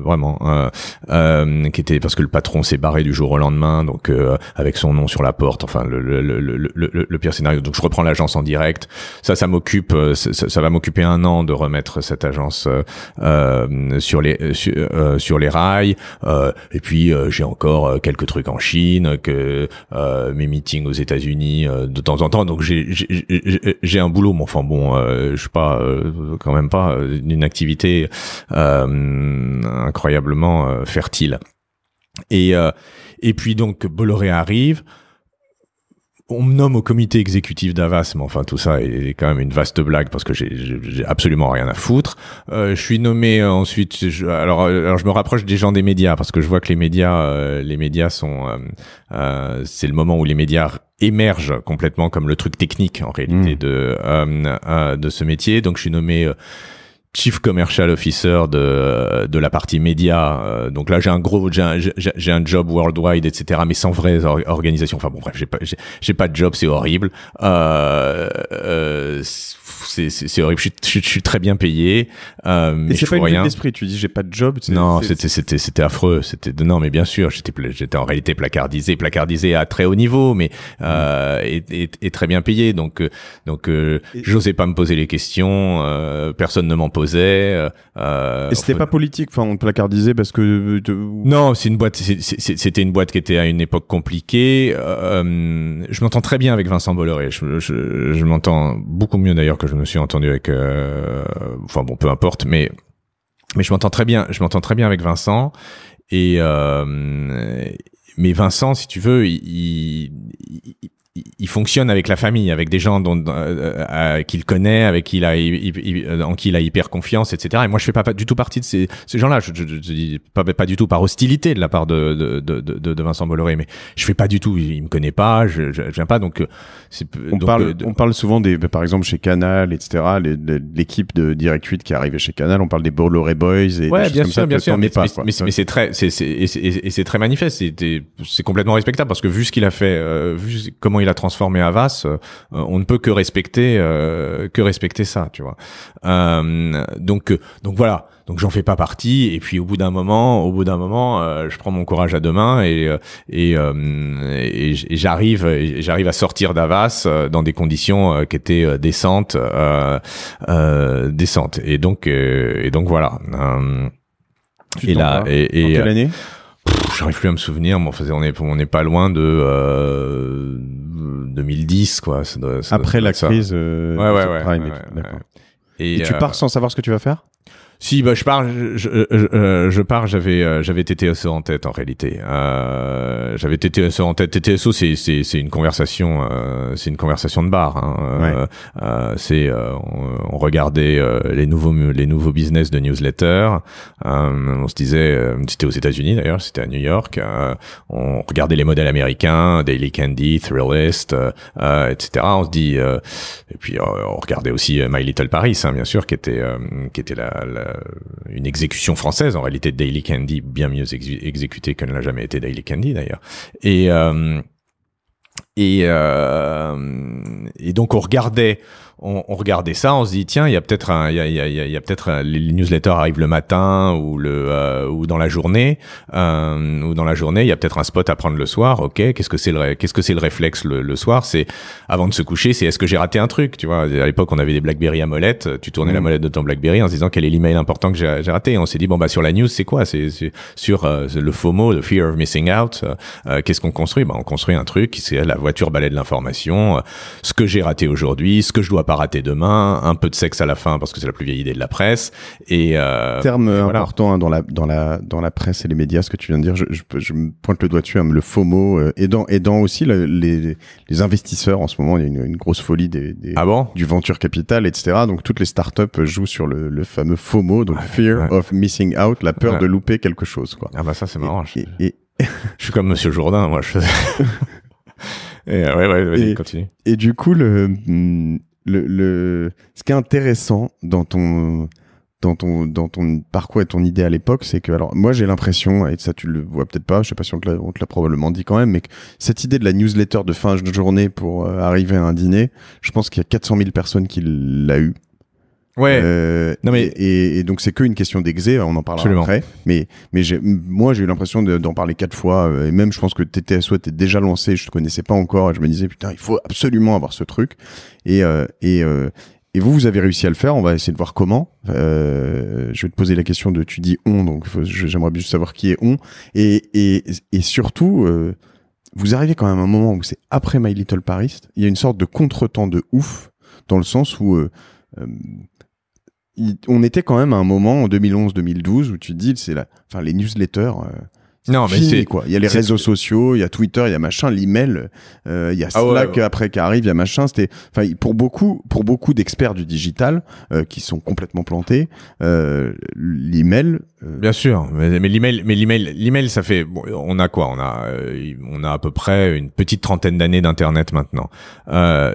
Speaker 1: vraiment, euh, euh, qui était parce que le patron s'est barré du jour au lendemain, donc euh, avec son nom sur la porte. Enfin, le, le, le, le pire scénario. Donc, je reprends l'agence en direct. Ça, ça m'occupe. Euh, ça, ça, va m'occuper un an de remettre cette agence sur les sur, les rails. et puis, j'ai encore quelques trucs en Chine que euh, euh, mes meetings aux États-Unis euh, de temps en temps. Donc j'ai un boulot, mon enfin bon, euh, je suis pas euh, quand même pas d'une activité incroyablement fertile. Et et puis donc Bolloré arrive on me nomme au comité exécutif d'Avas, mais enfin tout ça est quand même une vaste blague parce que j'ai absolument rien à foutre. Euh, je suis nommé ensuite. alors, euh, alors, je me rapproche des gens des médias parce que je vois que les médias, euh, les médias sont, euh, c'est le moment où les médias émergent complètement comme le truc technique en réalité mmh. de de ce métier. Donc je suis nommé chief commercial officer de de la partie média euh, donc là j'ai un gros j'ai un, job worldwide etc mais sans vraie organisation enfin bon bref j'ai pas j'ai, pas de job c'est horrible euh, euh, c'est horrible. Je suis, je, suis très bien payé. Euh, et c'est pas une rien. d'esprit. Tu dis j'ai pas de job. Non, c'était c'était c'était affreux. C'était non, mais bien sûr, j'étais j'étais en réalité placardisé, placardisé à très haut niveau, mais euh, mm. et, et, et, très bien payé. Donc euh, donc euh, j'osais pas me poser les questions. Euh, personne ne m'en posait. et c'était pas politique. Enfin, on placardisait parce que non, c'est une boîte. C'était une boîte qui était à une époque compliquée. je m'entends très bien avec Vincent Bolloré. Je, je, je m'entends beaucoup mieux d'ailleurs que je me suis entendu avec, euh, enfin bon, peu importe, mais mais je m'entends très bien, je m'entends très bien avec Vincent et euh, mais Vincent, si tu veux, il, il fonctionne avec la famille, avec des gens dont, euh, euh, qu'il connaît, avec qui il a, il, euh, en qui il a hyper confiance, etc. Et moi, je fais pas, du tout partie de ces, ces gens-là. Je, je, dis pas, pas du tout par hostilité de la part de, de, de, de, Vincent Bolloré, mais je fais pas du tout. Il, me connaît pas, je, je, viens pas. Donc, on parle, on parle souvent des, par exemple chez Canal, etc. L'équipe de Direct 8 qui est arrivée chez Canal, on parle des Bolloré Boys et des bien sûr, comme bien ça, sûr, mais, c'est très, c'est, et, c'est très manifeste. C'est, complètement respectable parce que vu ce qu'il a fait, vu comment il a transformé Havas, euh, euh, on ne peut que respecter euh, que respecter ça, tu vois. donc donc voilà. Donc j'en fais pas partie. Et puis au bout d'un moment, au bout d'un moment, je prends mon courage à deux mains et et, j'arrive j'arrive à sortir d'Avas dans des conditions qui étaient décentes euh, décentes. Et donc et donc voilà. et là et, et, j'arrive plus à me souvenir, mais on est, n'est pas loin de euh, 2010, quoi. Après la crise. Euh, ouais, ouais, ouais, et tu euh, pars sans savoir ce que tu vas faire si, bah, je pars, je, je, euh, euh, pars, j'avais, euh, j'avais TTSO e en tête en réalité. Euh, j'avais TTSO e en tête. TTSO, e, c'est, c'est, c'est une conversation, euh, c'est une conversation de bar. Hein. Euh, c'est, on, regardait les nouveaux, les nouveaux business de newsletter. on se disait, c'était aux États-Unis d'ailleurs, c'était à New York. on regardait les modèles américains, Daily Candy, Thrillist, etc. On se dit, et puis on regardait aussi My Little Paris, hein, bien sûr, qui était, qui était la, la euh, une exécution française, en réalité de Daily Candy, bien mieux exécutée que ne l'a jamais été Daily Candy d'ailleurs. Et, euh, et, euh, et donc on regardait on, regardait ça, on se dit tiens, il y a peut-être il y a, y a, y a peut-être les newsletters arrivent le matin ou le euh, ou dans la journée euh, ou dans la journée, il y a peut-être un spot à prendre le soir. Ok, qu'est-ce que c'est le qu'est-ce que c'est le réflexe le, soir C'est avant de se coucher, c'est est-ce que j'ai raté un truc Tu vois, à l'époque on avait des BlackBerry à molette, tu tournais la mm. molette de ton BlackBerry en se disant quel est l'email important que j'ai raté. on s'est dit bon bah sur la news c'est quoi C'est sur euh, le FOMO, le fear of missing out. qu'est-ce qu'on construit Bah on construit un truc, c'est la voiture balai de l'information, ce que j'ai raté aujourd'hui, ce que je dois pas demain, un peu de sexe à la fin parce que c'est la plus vieille idée de la presse. Et euh, terme important hein, dans la dans la dans la presse et les médias, ce que tu viens de dire, je, me pointe le doigt dessus, hein, le FOMO euh, aidant aidant aussi les les investisseurs en ce moment, il y a une, grosse folie des, ah du venture capital, etc. Donc toutes les startups jouent sur le, fameux FOMO, donc fear of missing out, la peur de louper quelque chose. Quoi. Ah bah ça c'est marrant. Et, je... [LAUGHS] suis comme Monsieur Jourdain, moi. Je... [LAUGHS] Et, ouais, continue. et, du coup, le, hmm, ce qui est intéressant dans ton parcours et ton idée à l'époque, c'est que alors moi j'ai l'impression et ça tu le vois peut-être pas, je sais pas si on te l'a probablement dit quand même, mais que cette idée de la newsletter de fin de journée pour euh, arriver à un dîner, je pense qu'il y a 400 000 personnes qui l'a eue. Ouais. Euh, non mais et, et donc c'est qu'une question d'exé, on en parlera Absolument. après. Mais mais moi j'ai eu l'impression d'en parler quatre fois euh, et même je pense que TTSO était déjà lancé, je te connaissais pas encore et je me disais putain il faut absolument avoir ce truc et euh, et euh, et vous, vous avez réussi à le faire. On va essayer de voir comment. Euh, je vais te poser la question de tu dis on, donc j'aimerais juste savoir qui est on. Et, et, et surtout, euh, vous arrivez quand même à un moment où c'est après My Little Paris. Il y a une sorte de contretemps de ouf dans le sens où euh, on était quand même à un moment en 2011-2012 où tu te dis, c'est la, enfin les newsletters, euh, non, mais c'est quoi. Il y a les réseaux sociaux, il y a Twitter, il y a machin, l'email, euh, il y a ah Slack après qui arrive, il y a machin. C'était, enfin, pour beaucoup, pour beaucoup d'experts du digital euh, qui sont complètement plantés, euh, l'email. Euh, Bien sûr, mais, mais l'email, mais l'email, l'email, ça fait. Bon, on a quoi On a, euh, on a à peu près une petite trentaine d'années d'internet maintenant.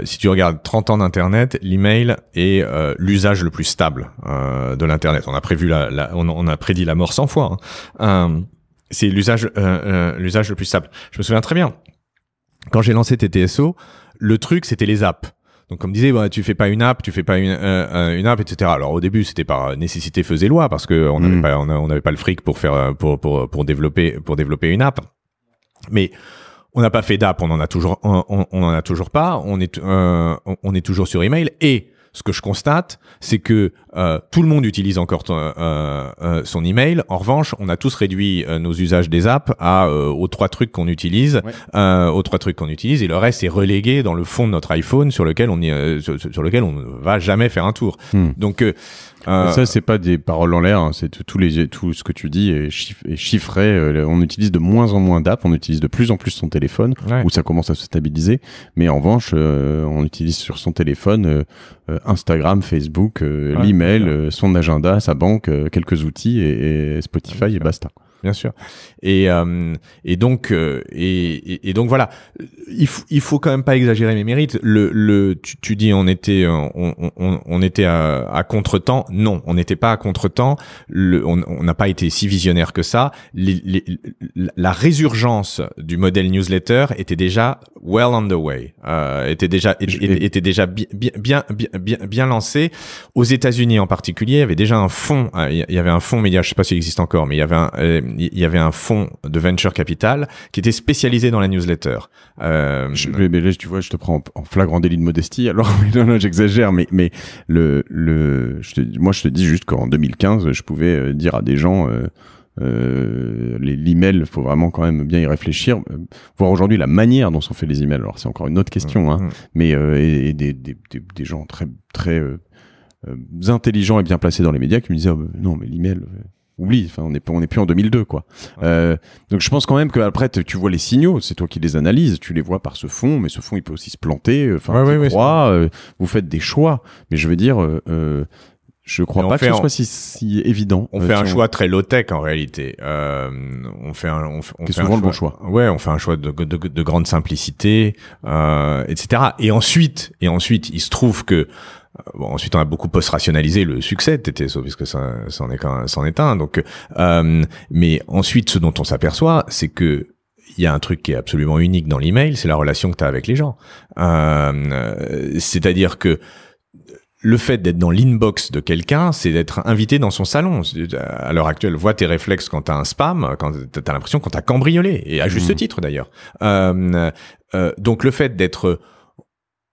Speaker 1: si tu regardes 30 ans d'internet, l'email est l'usage le plus stable de l'internet. On a prévu la, la on, a prédit la mort 100 fois. Hein c'est euh, euh, l'usage le plus simple. Je me souviens très bien quand j'ai lancé TTSO, le truc c'était les apps. Donc comme disait, bah, tu fais pas une app, tu fais pas une, euh, app, etc. Alors au début c'était par nécessité faisait loi parce que on n'avait mm. pas on, pas le fric pour faire pour, pour développer pour développer une app. Mais on n'a pas fait d'app, on en a toujours on, en a toujours pas. On est on est toujours sur email et ce que je constate, c'est que euh, tout le monde utilise encore euh, euh, son email. En revanche, on a tous réduit euh, nos usages des apps à aux trois trucs qu'on utilise, aux trois trucs qu'on utilise, et le reste est relégué dans le fond de notre iPhone sur lequel on sur, lequel on ne va jamais faire un tour. Hmm. Donc ça, c'est pas des paroles en l'air, hein. c'est tout, les, tout ce que tu dis est, chiffré. on utilise de moins en moins d'apps, on utilise de plus en plus son téléphone, où ça commence à se stabiliser. Mais en revanche, on utilise sur son téléphone Instagram, Facebook, le l'email euh, son agenda, sa banque, euh, quelques outils et Spotify et basta. Bien sûr. Et, euh, et donc euh, et, et, donc voilà, il, il faut quand même pas exagérer mes mérites. Le, le tu, tu dis on était euh, on, on, on était à, à contre-temps. Non, on n'était pas à contre-temps. On n'a pas été si visionnaire que ça. la résurgence du modèle newsletter était déjà well on the way, euh, était déjà était, déjà bien bien bien bien lancé. Aux États-Unis en particulier, il y avait déjà un fond euh, Il y avait un fond média. Je sais pas s'il existe encore, mais il y avait un il y avait un fonds de venture capital qui était spécialisé dans la newsletter. Euh, je, tu vois, je te prends en, flagrant délit de modestie. [LAUGHS] Alors, non, j'exagère, mais, mais le, le, te, moi, je te dis juste qu'en 2015, je pouvais euh, dire à des gens, euh, euh les faut vraiment quand même bien y réfléchir. Voir aujourd'hui la manière dont sont faits les emails. Alors c'est encore une autre question, mm, hein, mm. mais et, des, des, des, gens très très intelligents et bien placés dans les médias qui me disaient oh, non mais l'email oublie. Enfin, on n'est on est plus en 2002, quoi. Euh, donc, je pense quand même que après, tu vois les signaux. C'est toi qui les analyses. Tu les vois par ce fond, mais ce fond, il peut aussi se planter. Euh, enfin, ouais, crois, euh, vous faites des choix. Mais je veux dire. Euh, je crois pas que ce soit si, évident. On fait un choix très low-tech en réalité. Euh, on fait un, on, fait souvent le bon choix. Ouais, on fait un choix de, grande simplicité, etc. Et ensuite, et ensuite, il se trouve que euh, ensuite, on a beaucoup post-rationalisé le succès de TTSO, puisque ça, ça en est est un. Donc, euh, mais ensuite, ce dont on s'aperçoit, c'est que il y a un truc qui est absolument unique dans l'email, c'est la relation que tu as avec les gens. Euh, C'est-à-dire que le fait d'être dans l'inbox de quelqu'un, c'est d'être invité dans son salon. À l'heure actuelle, vois tes réflexes quand as un spam, quand t'as l'impression qu'on t'a cambriolé, et à juste mhm. titre d'ailleurs. Euh, euh, donc le fait d'être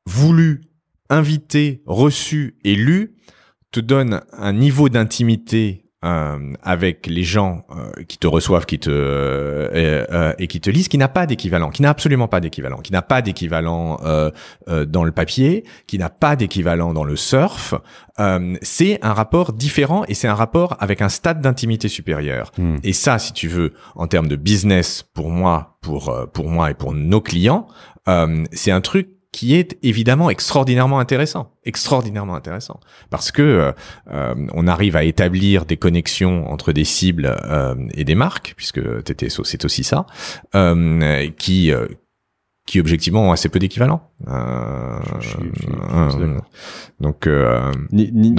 Speaker 1: voulu invité, reçu et lu te donne un niveau d'intimité euh, avec les gens euh, qui te reçoivent, qui te euh, et qui te lisent, qui n'a pas d'équivalent, qui n'a absolument pas d'équivalent, qui n'a pas d'équivalent dans le papier, qui n'a pas d'équivalent dans le surf. c'est un rapport différent et c'est un rapport avec un stade d'intimité supérieur. Hmm. Et ça, si tu veux, en termes de business, pour moi, pour pour moi et pour nos clients, c'est un truc qui est évidemment extraordinairement intéressant, extraordinairement intéressant, parce que euh, euh, on arrive à établir des connexions entre des cibles euh, et des marques, puisque TTSO c'est aussi ça, qui qui objectivement ont assez peu d'équivalents. donc, ni,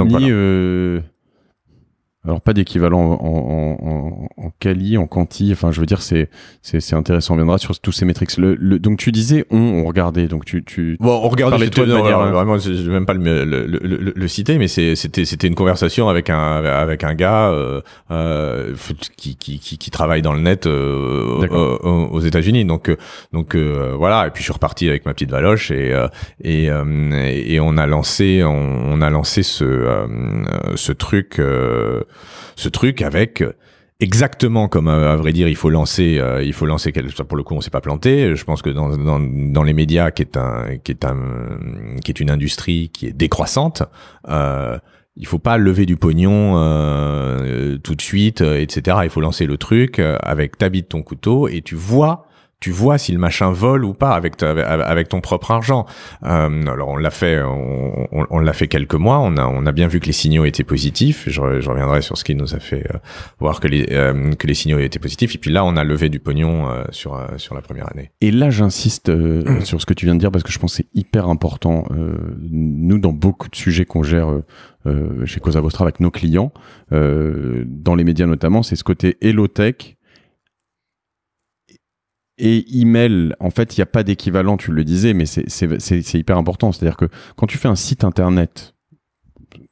Speaker 1: alors pas d'équivalent en, en, en, en quali, en quanti. Enfin, je veux dire, c'est c'est intéressant. On viendra sur tous ces métriques. Le, donc tu disais on, on regardait. Donc tu tu on regardait. Toi de hein. Vraiment, je vais même pas le, le, le, citer, mais c'était c'était une conversation avec un avec un gars euh, euh qui, qui, qui, travaille dans le net euh, euh aux États-Unis. Donc euh, donc voilà. Et puis je suis reparti avec ma petite valoche et et et on a lancé on, on a lancé ce ce truc. Euh, ce truc avec euh, exactement comme euh, à vrai dire il faut lancer euh, il faut lancer pour le coup on s'est pas planté je pense que dans, dans, les médias qui est un qui est un qui est une industrie qui est décroissante euh, il faut pas lever du pognon tout de suite etc il faut lancer le truc avec ta bite ton couteau et tu vois tu vois si le machin vole ou pas avec avec ton propre argent. Euh, alors on l'a fait, on, l'a fait quelques mois. On a on a bien vu que les signaux étaient positifs. Je, reviendrai sur ce qui nous a fait euh, voir que les euh, que les signaux étaient positifs. Et puis là, on a levé du pognon euh, sur sur la première année. Et là, j'insiste mm. sur ce que tu viens de dire parce que je pense c'est hyper important. nous, dans beaucoup de sujets qu'on gère. chez Cosa Vostra avec nos clients, dans les médias notamment, c'est ce côté hello tech, et email, en fait, il n'y a pas d'équivalent, tu le disais, mais c'est hyper important. C'est-à-dire que quand tu fais un site internet,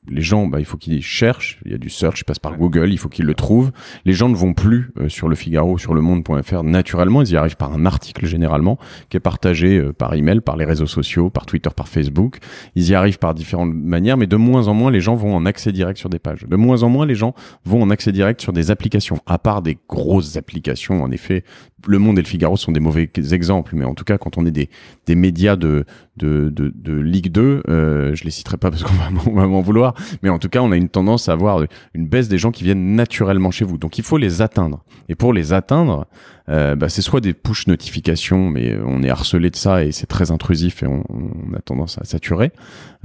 Speaker 1: les gens, bah, il faut qu'ils cherchent, il y a du search, ils passent par Google, il faut qu'ils le trouvent. Les gens ne vont plus euh, sur le Figaro, sur le monde.fr naturellement, ils y arrivent par un article généralement qui est partagé euh, par email, par les réseaux sociaux, par Twitter, par Facebook. Ils y arrivent par différentes manières, mais de moins en moins les gens vont en accès direct sur des pages. De moins en moins les gens vont en accès direct sur des applications, à part des grosses applications en effet le Monde et le Figaro sont des mauvais exemples, mais en tout cas, quand on est des, des médias de, de, de, de Ligue 2, euh, je les citerai pas parce qu'on va, m'en vouloir, mais en tout cas, on a une tendance à avoir une baisse des gens qui viennent naturellement chez vous. Donc, il faut les atteindre. Et pour les atteindre, euh, bah, c'est soit des push notifications, mais on est harcelé de ça et c'est très intrusif et on, on, a tendance à saturer,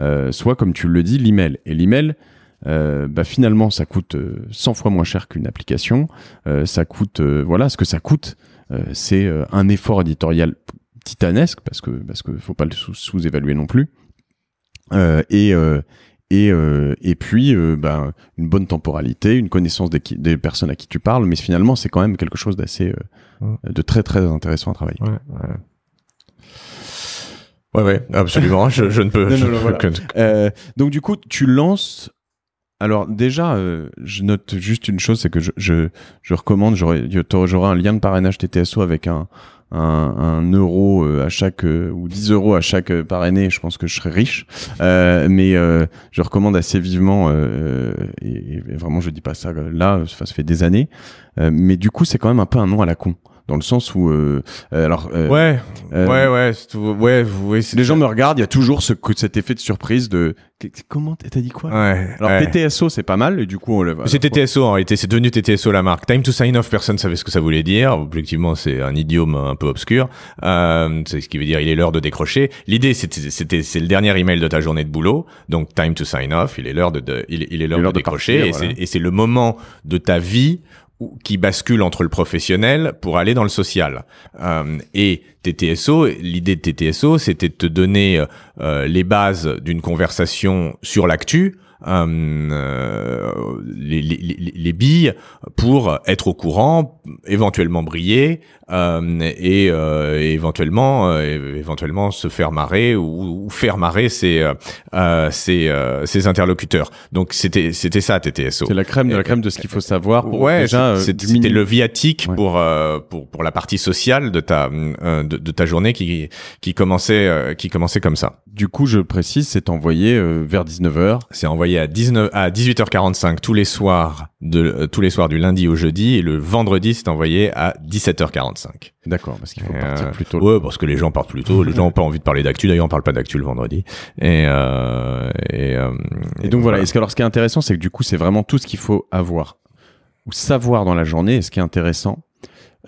Speaker 1: euh, soit, comme tu le dis, l'email. Et l'email, euh, bah finalement ça coûte 100 euh, fois moins cher qu'une application euh, ça coûte euh, voilà ce que ça coûte euh, c'est euh, un effort éditorial titanesque parce que parce que faut pas le sous-évaluer non plus. Euh, et et, et puis ben, une bonne temporalité, une connaissance des, personnes à qui tu parles, mais finalement c'est quand même quelque chose d'assez mm. de très très intéressant à travailler. Ouais, ouais. absolument. je, ne peux. donc du coup, tu lances alors déjà, euh, je note juste une chose, c'est que je, je, recommande, j'aurai un lien de parrainage TTSO avec un, un, un euro euh, à chaque euh, ou 10 euros à chaque parrainé, je pense que je serai riche. mais je recommande assez vivement, et, vraiment je dis pas ça là, ça fait des années, mais du coup c'est quand même un peu un nom à la con dans le sens où euh, euh alors euh, euh, ouais, ouais, ouais ouais les gens me regardent il y a toujours ce cet effet de surprise de comment t'as dit quoi ouais, alors TTSO c'est pas mal et du coup on le c'est TTSO en réalité c'est devenu TTSO la marque time to sign off personne savait ce que ça voulait dire objectivement c'est un idiome un peu obscur c'est ce qui veut dire il est l'heure de décrocher l'idée c'était c'est le dernier email de ta journée de boulot donc time to sign off il est l'heure de, il, est l'heure de, décrocher et c'est le moment de ta vie qui bascule entre le professionnel pour aller dans le social. Euh, et TTSO, l'idée de TTSO, c'était de te donner euh, euh, les bases d'une conversation sur l'actu euh, euh les, les, les, billes pour être au courant, éventuellement briller euh, et euh, éventuellement euh, éventuellement se faire marrer ou, ou faire marrer ses euh, ses, interlocuteurs. Donc c'était c'était ça TTSO. C'est la crème de la crème de ce qu'il faut savoir pour ouais, c'était le viatique pour pour pour la partie sociale de ta de ta journée qui qui commençait qui commençait comme ça. Du coup, je précise, c'est envoyé euh, vers 19h. C'est envoyé à 18h45 euh, tous les soirs du lundi au jeudi et le vendredi c'est envoyé à 17h45. D'accord, parce qu'il faut partir euh, plus tôt. Ouais, parce que les gens partent plus tôt, les [LAUGHS] gens ont pas envie de parler d'actu d'ailleurs, on parle pas d'actu le vendredi. Et donc voilà, alors ce qui est intéressant, c'est que du coup, c'est vraiment tout ce qu'il faut avoir ou savoir dans la journée et ce qui est intéressant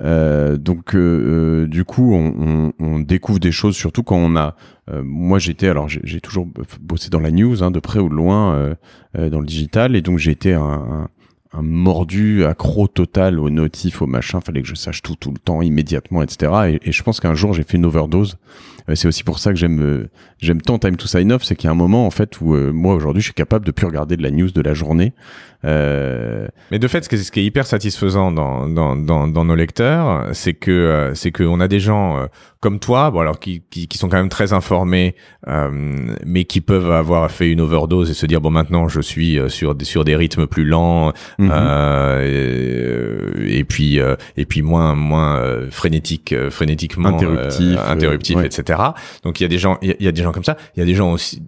Speaker 1: euh, donc euh, euh, du coup, on, découvre des choses, surtout quand on a. moi, j'étais alors j'ai toujours bossé dans la news, hein, de près ou de loin, dans le digital, et donc j'ai été un un mordu accro total au notif, au machin. fallait que je sache tout tout le temps, immédiatement, etc. Et, je pense qu'un jour j'ai fait une overdose. Euh, c'est aussi pour ça que j'aime euh, j'aime tant Time to Sign Off, c'est qu'il y a un moment en fait où euh, moi aujourd'hui je suis capable de plus regarder de la news de la journée. Mais de fait, ce, qui est hyper satisfaisant dans dans nos lecteurs, c'est que c'est que on a des gens comme toi, bon, alors qui, qui, sont quand même très informés, euh, mais qui peuvent avoir fait une overdose et se dire bon maintenant je suis euh, sur des, sur des rythmes plus lents mhm. euh, et, puis et puis moins moins frénétique frénétiquement interruptif, interruptif etc. Donc il y a des gens il y, a des gens comme ça, il y a des gens aussi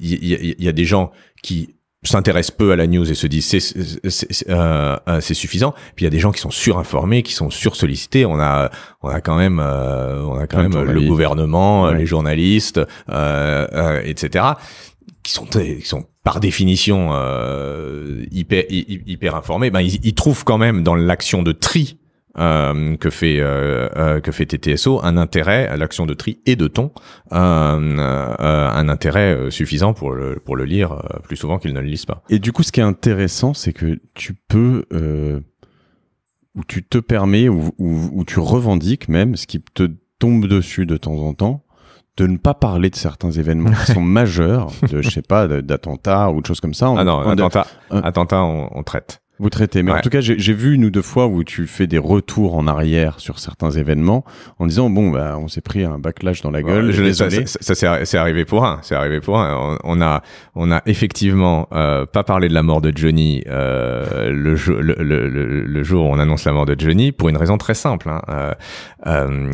Speaker 1: il y a des gens qui s'intéressent peu à la news et se disent c'est euh, euh suffisant. Puis il y a des gens qui sont surinformés, qui sont sursollicités. On a on a quand même euh, on a quand même le gouvernement, les journalistes, euh, etc. qui sont qui sont par définition hyper hyper informés. Ben ils, ils trouvent quand même dans l'action de tri euh, que fait euh, euh que fait TTSO un intérêt à l'action de tri et de ton euh, euh, un intérêt suffisant pour le pour le lire plus souvent qu'il ne le lise pas. Et du coup, ce qui est intéressant, c'est que tu peux ou tu te permets ou ou tu revendiques même ce qui te tombe dessus de temps en temps de ne pas parler de certains événements qui sont [LAUGHS] majeurs, de, je sais pas, d'attentats ou de choses comme ça. ah non, attentats, on, on, traite. Vous traitez, mais en tout cas, j'ai vu une ou deux fois où tu fais des retours en arrière sur certains événements en disant bon, bah, on s'est pris un backlash dans la gueule. ça, ça, c'est arrivé pour un, c'est arrivé pour un. On, a, on a effectivement euh, pas parlé de la mort de Johnny euh, le, le, le, le, jour où on annonce la mort de Johnny pour une raison très simple. Hein. Euh, euh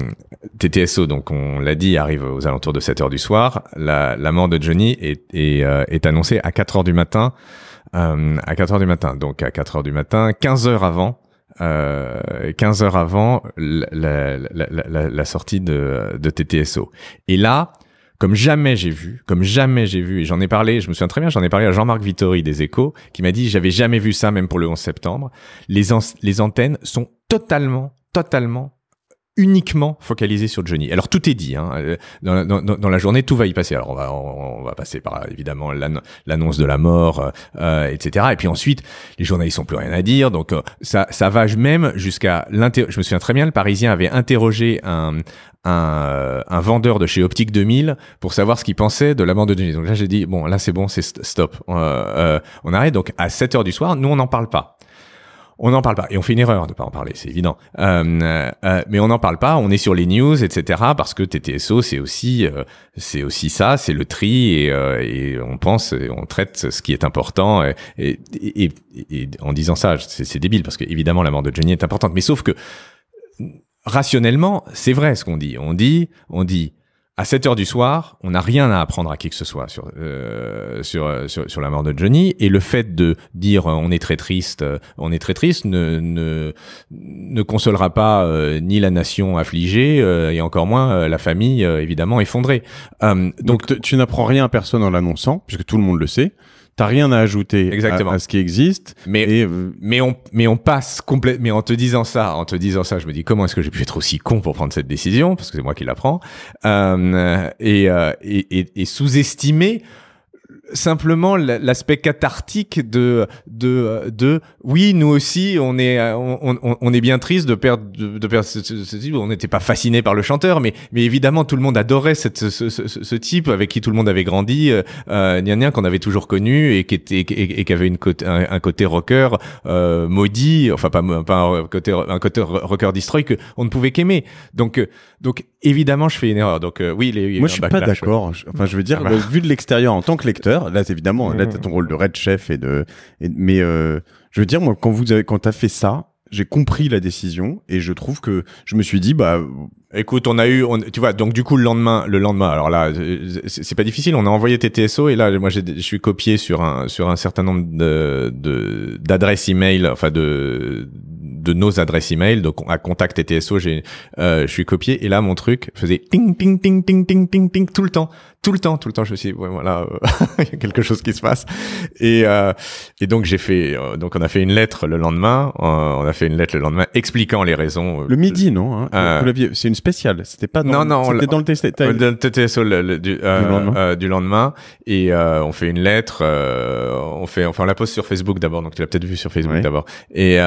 Speaker 1: TTSO, donc on l'a dit, arrive aux alentours de 7 heures du soir. La, la mort de Johnny est, est, est annoncée à 4 heures du matin. Euh, à 4 heures du matin. Donc à 4 heures du matin, 15 h avant, euh, 15 heures avant la, sortie de, TTSO. Et là, comme jamais j'ai vu, comme jamais j'ai vu, et j'en ai parlé, je me souviens très bien, j'en ai parlé à Jean-Marc Vittori des Échos, qui m'a dit j'avais jamais vu ça, même pour le 11 septembre. Les, les antennes sont totalement, totalement uniquement focalisé sur Johnny. Alors tout est dit, hein. euh, dans, la journée tout va y passer. Alors on va on, va passer par évidemment l'annonce de la mort, euh, etc. Et puis ensuite les journalistes n'ont plus rien à dire, donc euh, ça ça va même jusqu'à l'inter. Je me souviens très bien, le Parisien avait interrogé un vendeur de chez Optique 2000 pour savoir ce qu'il pensait de la mort de Johnny. Donc là j'ai dit bon là c'est bon c'est stop, on, arrête. Donc à 7 heures du soir, nous on n'en parle pas. On n'en parle pas. Et on fait une erreur de pas en parler, c'est évident. Euh, euh, mais on n'en parle pas, on est sur les news, etc. Parce que TTSO, c'est aussi, euh, c'est aussi ça, c'est le tri. Et, on pense, on traite ce qui est important. Et, et en disant ça, c'est débile, parce que évidemment, la mort de Johnny est importante. Mais sauf que, rationnellement, c'est vrai ce qu'on dit. On dit, on dit, à 7 heures du soir, on n'a rien à apprendre à qui que ce soit sur, euh, euh, sur, sur, la mort de Johnny. Et le fait de dire euh, on est très triste, on est très triste ne, ne, ne consolera pas ni la nation affligée et encore moins la famille évidemment effondrée. donc tu n'apprends rien à personne en l'annonçant puisque tout le monde le sait t'as rien à ajouter Exactement. À, ce qui existe. Mais, mais, on, mais on passe complètement. Mais en te disant ça, en te disant ça, je me dis comment est-ce que j'ai pu être aussi con pour prendre cette décision parce que c'est moi qui la prends euh, et, euh, et, et, et sous-estimer simplement l'aspect cathartique de, de, de, oui, nous aussi, on est, on, est bien triste de perdre, de, perdre ce, type. On n'était pas fasciné par le chanteur, mais, mais évidemment, tout le monde adorait cette, ce, type avec qui tout le monde avait grandi, euh, euh qu'on avait toujours connu et qui était, et, qui avait une côte, un, côté rocker, euh, maudit, enfin, pas, pas un côté, un côté rocker destroy que on ne pouvait qu'aimer. Donc, euh, donc, évidemment, je fais une erreur. Donc, oui, Moi, je suis pas d'accord. Enfin, je veux dire, ah, bah. vu de l'extérieur en tant que lecteur, Là, évidemment, là, t'as mmh. ton rôle de red chef et de. mais euh, je veux dire, moi, quand vous avez, quand t'as fait ça, j'ai compris la décision et je trouve que je me suis dit, bah, Écoute, on a eu, on, tu vois, donc du coup le lendemain, le lendemain, alors là, c'est pas difficile, on a envoyé TTSO et là, moi, je suis copié sur un sur un certain nombre de d'adresses e email, enfin de de nos adresses email, donc à contact TTSO, j'ai, euh, je suis copié et là mon truc faisait ting ting ting ting ting ting ting tout le temps, tout le temps, tout le temps. Je me suis dit, voilà, euh, [LAUGHS] il y a quelque chose qui se passe et euh, et donc j'ai fait, donc on a fait une lettre le lendemain, on a fait une lettre le lendemain expliquant les raisons. Le midi, non hein, C'est une spécial. C'était pas dans non, non, dans le TTSO du, lendemain. Et on fait une lettre, on fait, enfin, on la poste sur Facebook d'abord, donc tu l'as peut-être vu sur Facebook d'abord. Et, et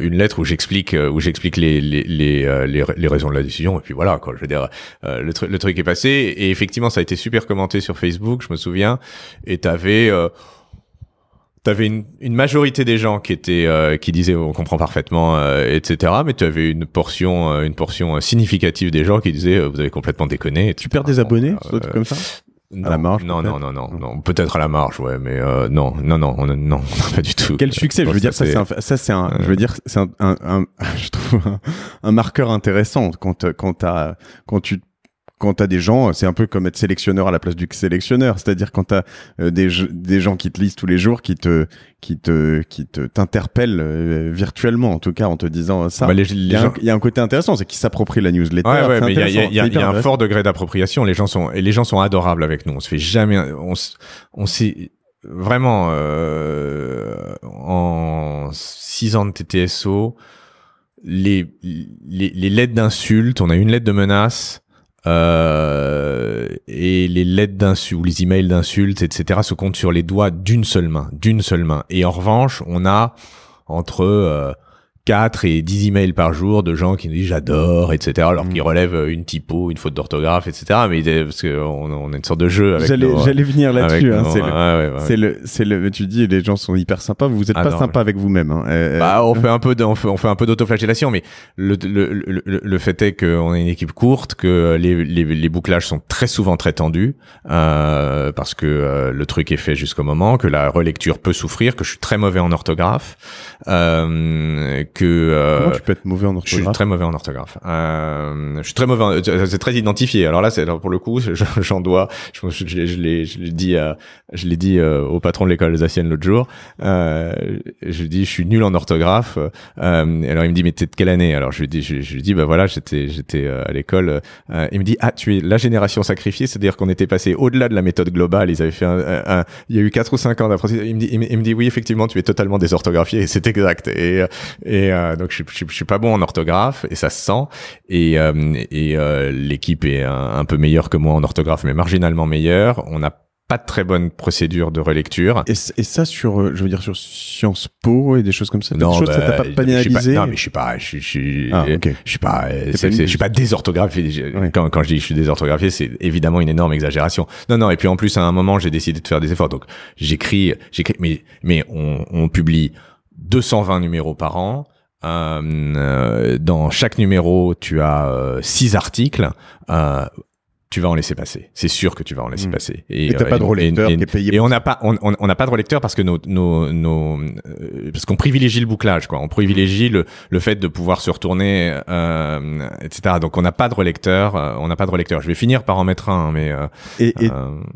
Speaker 1: une lettre où j'explique, où j'explique les, les, les, les, raisons de la décision. Et puis voilà, quoi. Je veux dire, le, le truc est passé. Et effectivement, ça a été super commenté sur Facebook, je me souviens. Et t'avais, T'avais une, une majorité des gens qui étaient euh, qui disaient on comprend parfaitement euh, etc mais tu avais une portion euh, une portion significative des gens qui disaient vous avez complètement déconné tu perds des abonnés comme ça à la marge non non, non non peut-être à la marge ouais mais non non non [LAUGHS] non pas du tout quel succès je veux dire ça c'est ça c'est un je veux dire c'est un, [LAUGHS] je trouve un, marqueur intéressant quand quand quand tu quand t'as des gens, c'est un peu comme être sélectionneur à la place du sélectionneur. C'est-à-dire quand t'as euh, des, gens qui te lisent tous les jours, qui te, qui te, qui te t'interpellent euh, virtuellement, en tout cas, en te disant ça. il, y a un, côté intéressant, c'est qu'ils s'approprient la newsletter. mais il y a, un fort degré d'appropriation. Les gens sont, et les gens sont adorables avec nous. On se fait jamais, on, on s'est, vraiment, euh, en six ans de TTSO, les, les, les lettres d'insultes, on a une lettre de menace, euh, et les lettres d'insultes ou les emails d'insultes, etc., se comptent sur les doigts d'une seule main, d'une seule main. Et en revanche, on a entre euh, 4 et 10 emails par jour de gens qui nous disent j'adore, etc. Alors mm. qu'ils relèvent euh, une typo, une faute d'orthographe, etc. Mais euh, parce qu'on on est une sorte de jeu J'allais venir là-dessus. Hein, c'est le, c'est le, tu dis les gens sont hyper sympas. Vous êtes pas sympa avec vous-même. Hein, euh, bah, on fait un peu, on fait, on fait un peu d'autoflagellation, mais le, le, le, fait est qu'on est une équipe courte, que les, les, bouclages sont très souvent très tendus euh, parce que le truc est fait jusqu'au moment, que la relecture peut souffrir, que je suis très mauvais en orthographe. Euh, que euh, Comment tu peux être mauvais en orthographe. Je suis très mauvais en orthographe. Euh, je suis très mauvais. En... C'est très identifié. Alors là, c'est pour le coup, [LAUGHS] j'en dois. Je, je, je, l'ai dit, je l'ai dit euh, au patron de l'école alsacienne l'autre jour. je lui dis, je suis nul en orthographe. alors il me dit, mais t'es de quelle année Alors je lui dis, je, lui dis, bah voilà, j'étais, j'étais à l'école. il me dit, ah, tu es la génération sacrifiée, c'est-à-dire qu'on était passé au-delà de la méthode globale. Ils avaient fait un, il y a eu quatre ou cinq ans d'apprentissage. Il me dit, il me, dit, oui, effectivement, tu es totalement désorthographié. [LAUGHS] c'est exact. et et euh, donc je, je, suis pas bon en orthographe et ça se sent. Et, euh, et euh, l'équipe est un, peu meilleure que moi en orthographe, mais marginalement meilleure. On n'a pas de très bonne procédure de relecture. Et, ça sur, euh, je veux dire sur Sciences Po et des choses comme ça. Non, bah, je suis pas, non mais je suis pas, je, je, ah, je suis pas, je suis pas désorthographié. Quand, quand je dis je suis désorthographié, c'est évidemment une énorme exagération. Non, non. Et puis en plus, à un moment, j'ai décidé de faire des efforts. Donc j'écris, j'écris, mais mais on publie 220 numéros par an. Euh, euh, dans chaque numéro, tu as euh, six articles tu vas en laisser passer. C'est sûr que tu vas en laisser hmm. passer. Et, t'as pas de euh, relecteur et, payé. Et on n'a pas, on, on pas de relecteur parce que nos, nos, nos euh, parce qu'on privilégie le bouclage, quoi. On privilégie le, le fait de pouvoir se retourner, euh, etc. Donc on n'a pas de relecteur, euh, on n'a pas de relecteur. Je vais finir par en mettre un, mais. et,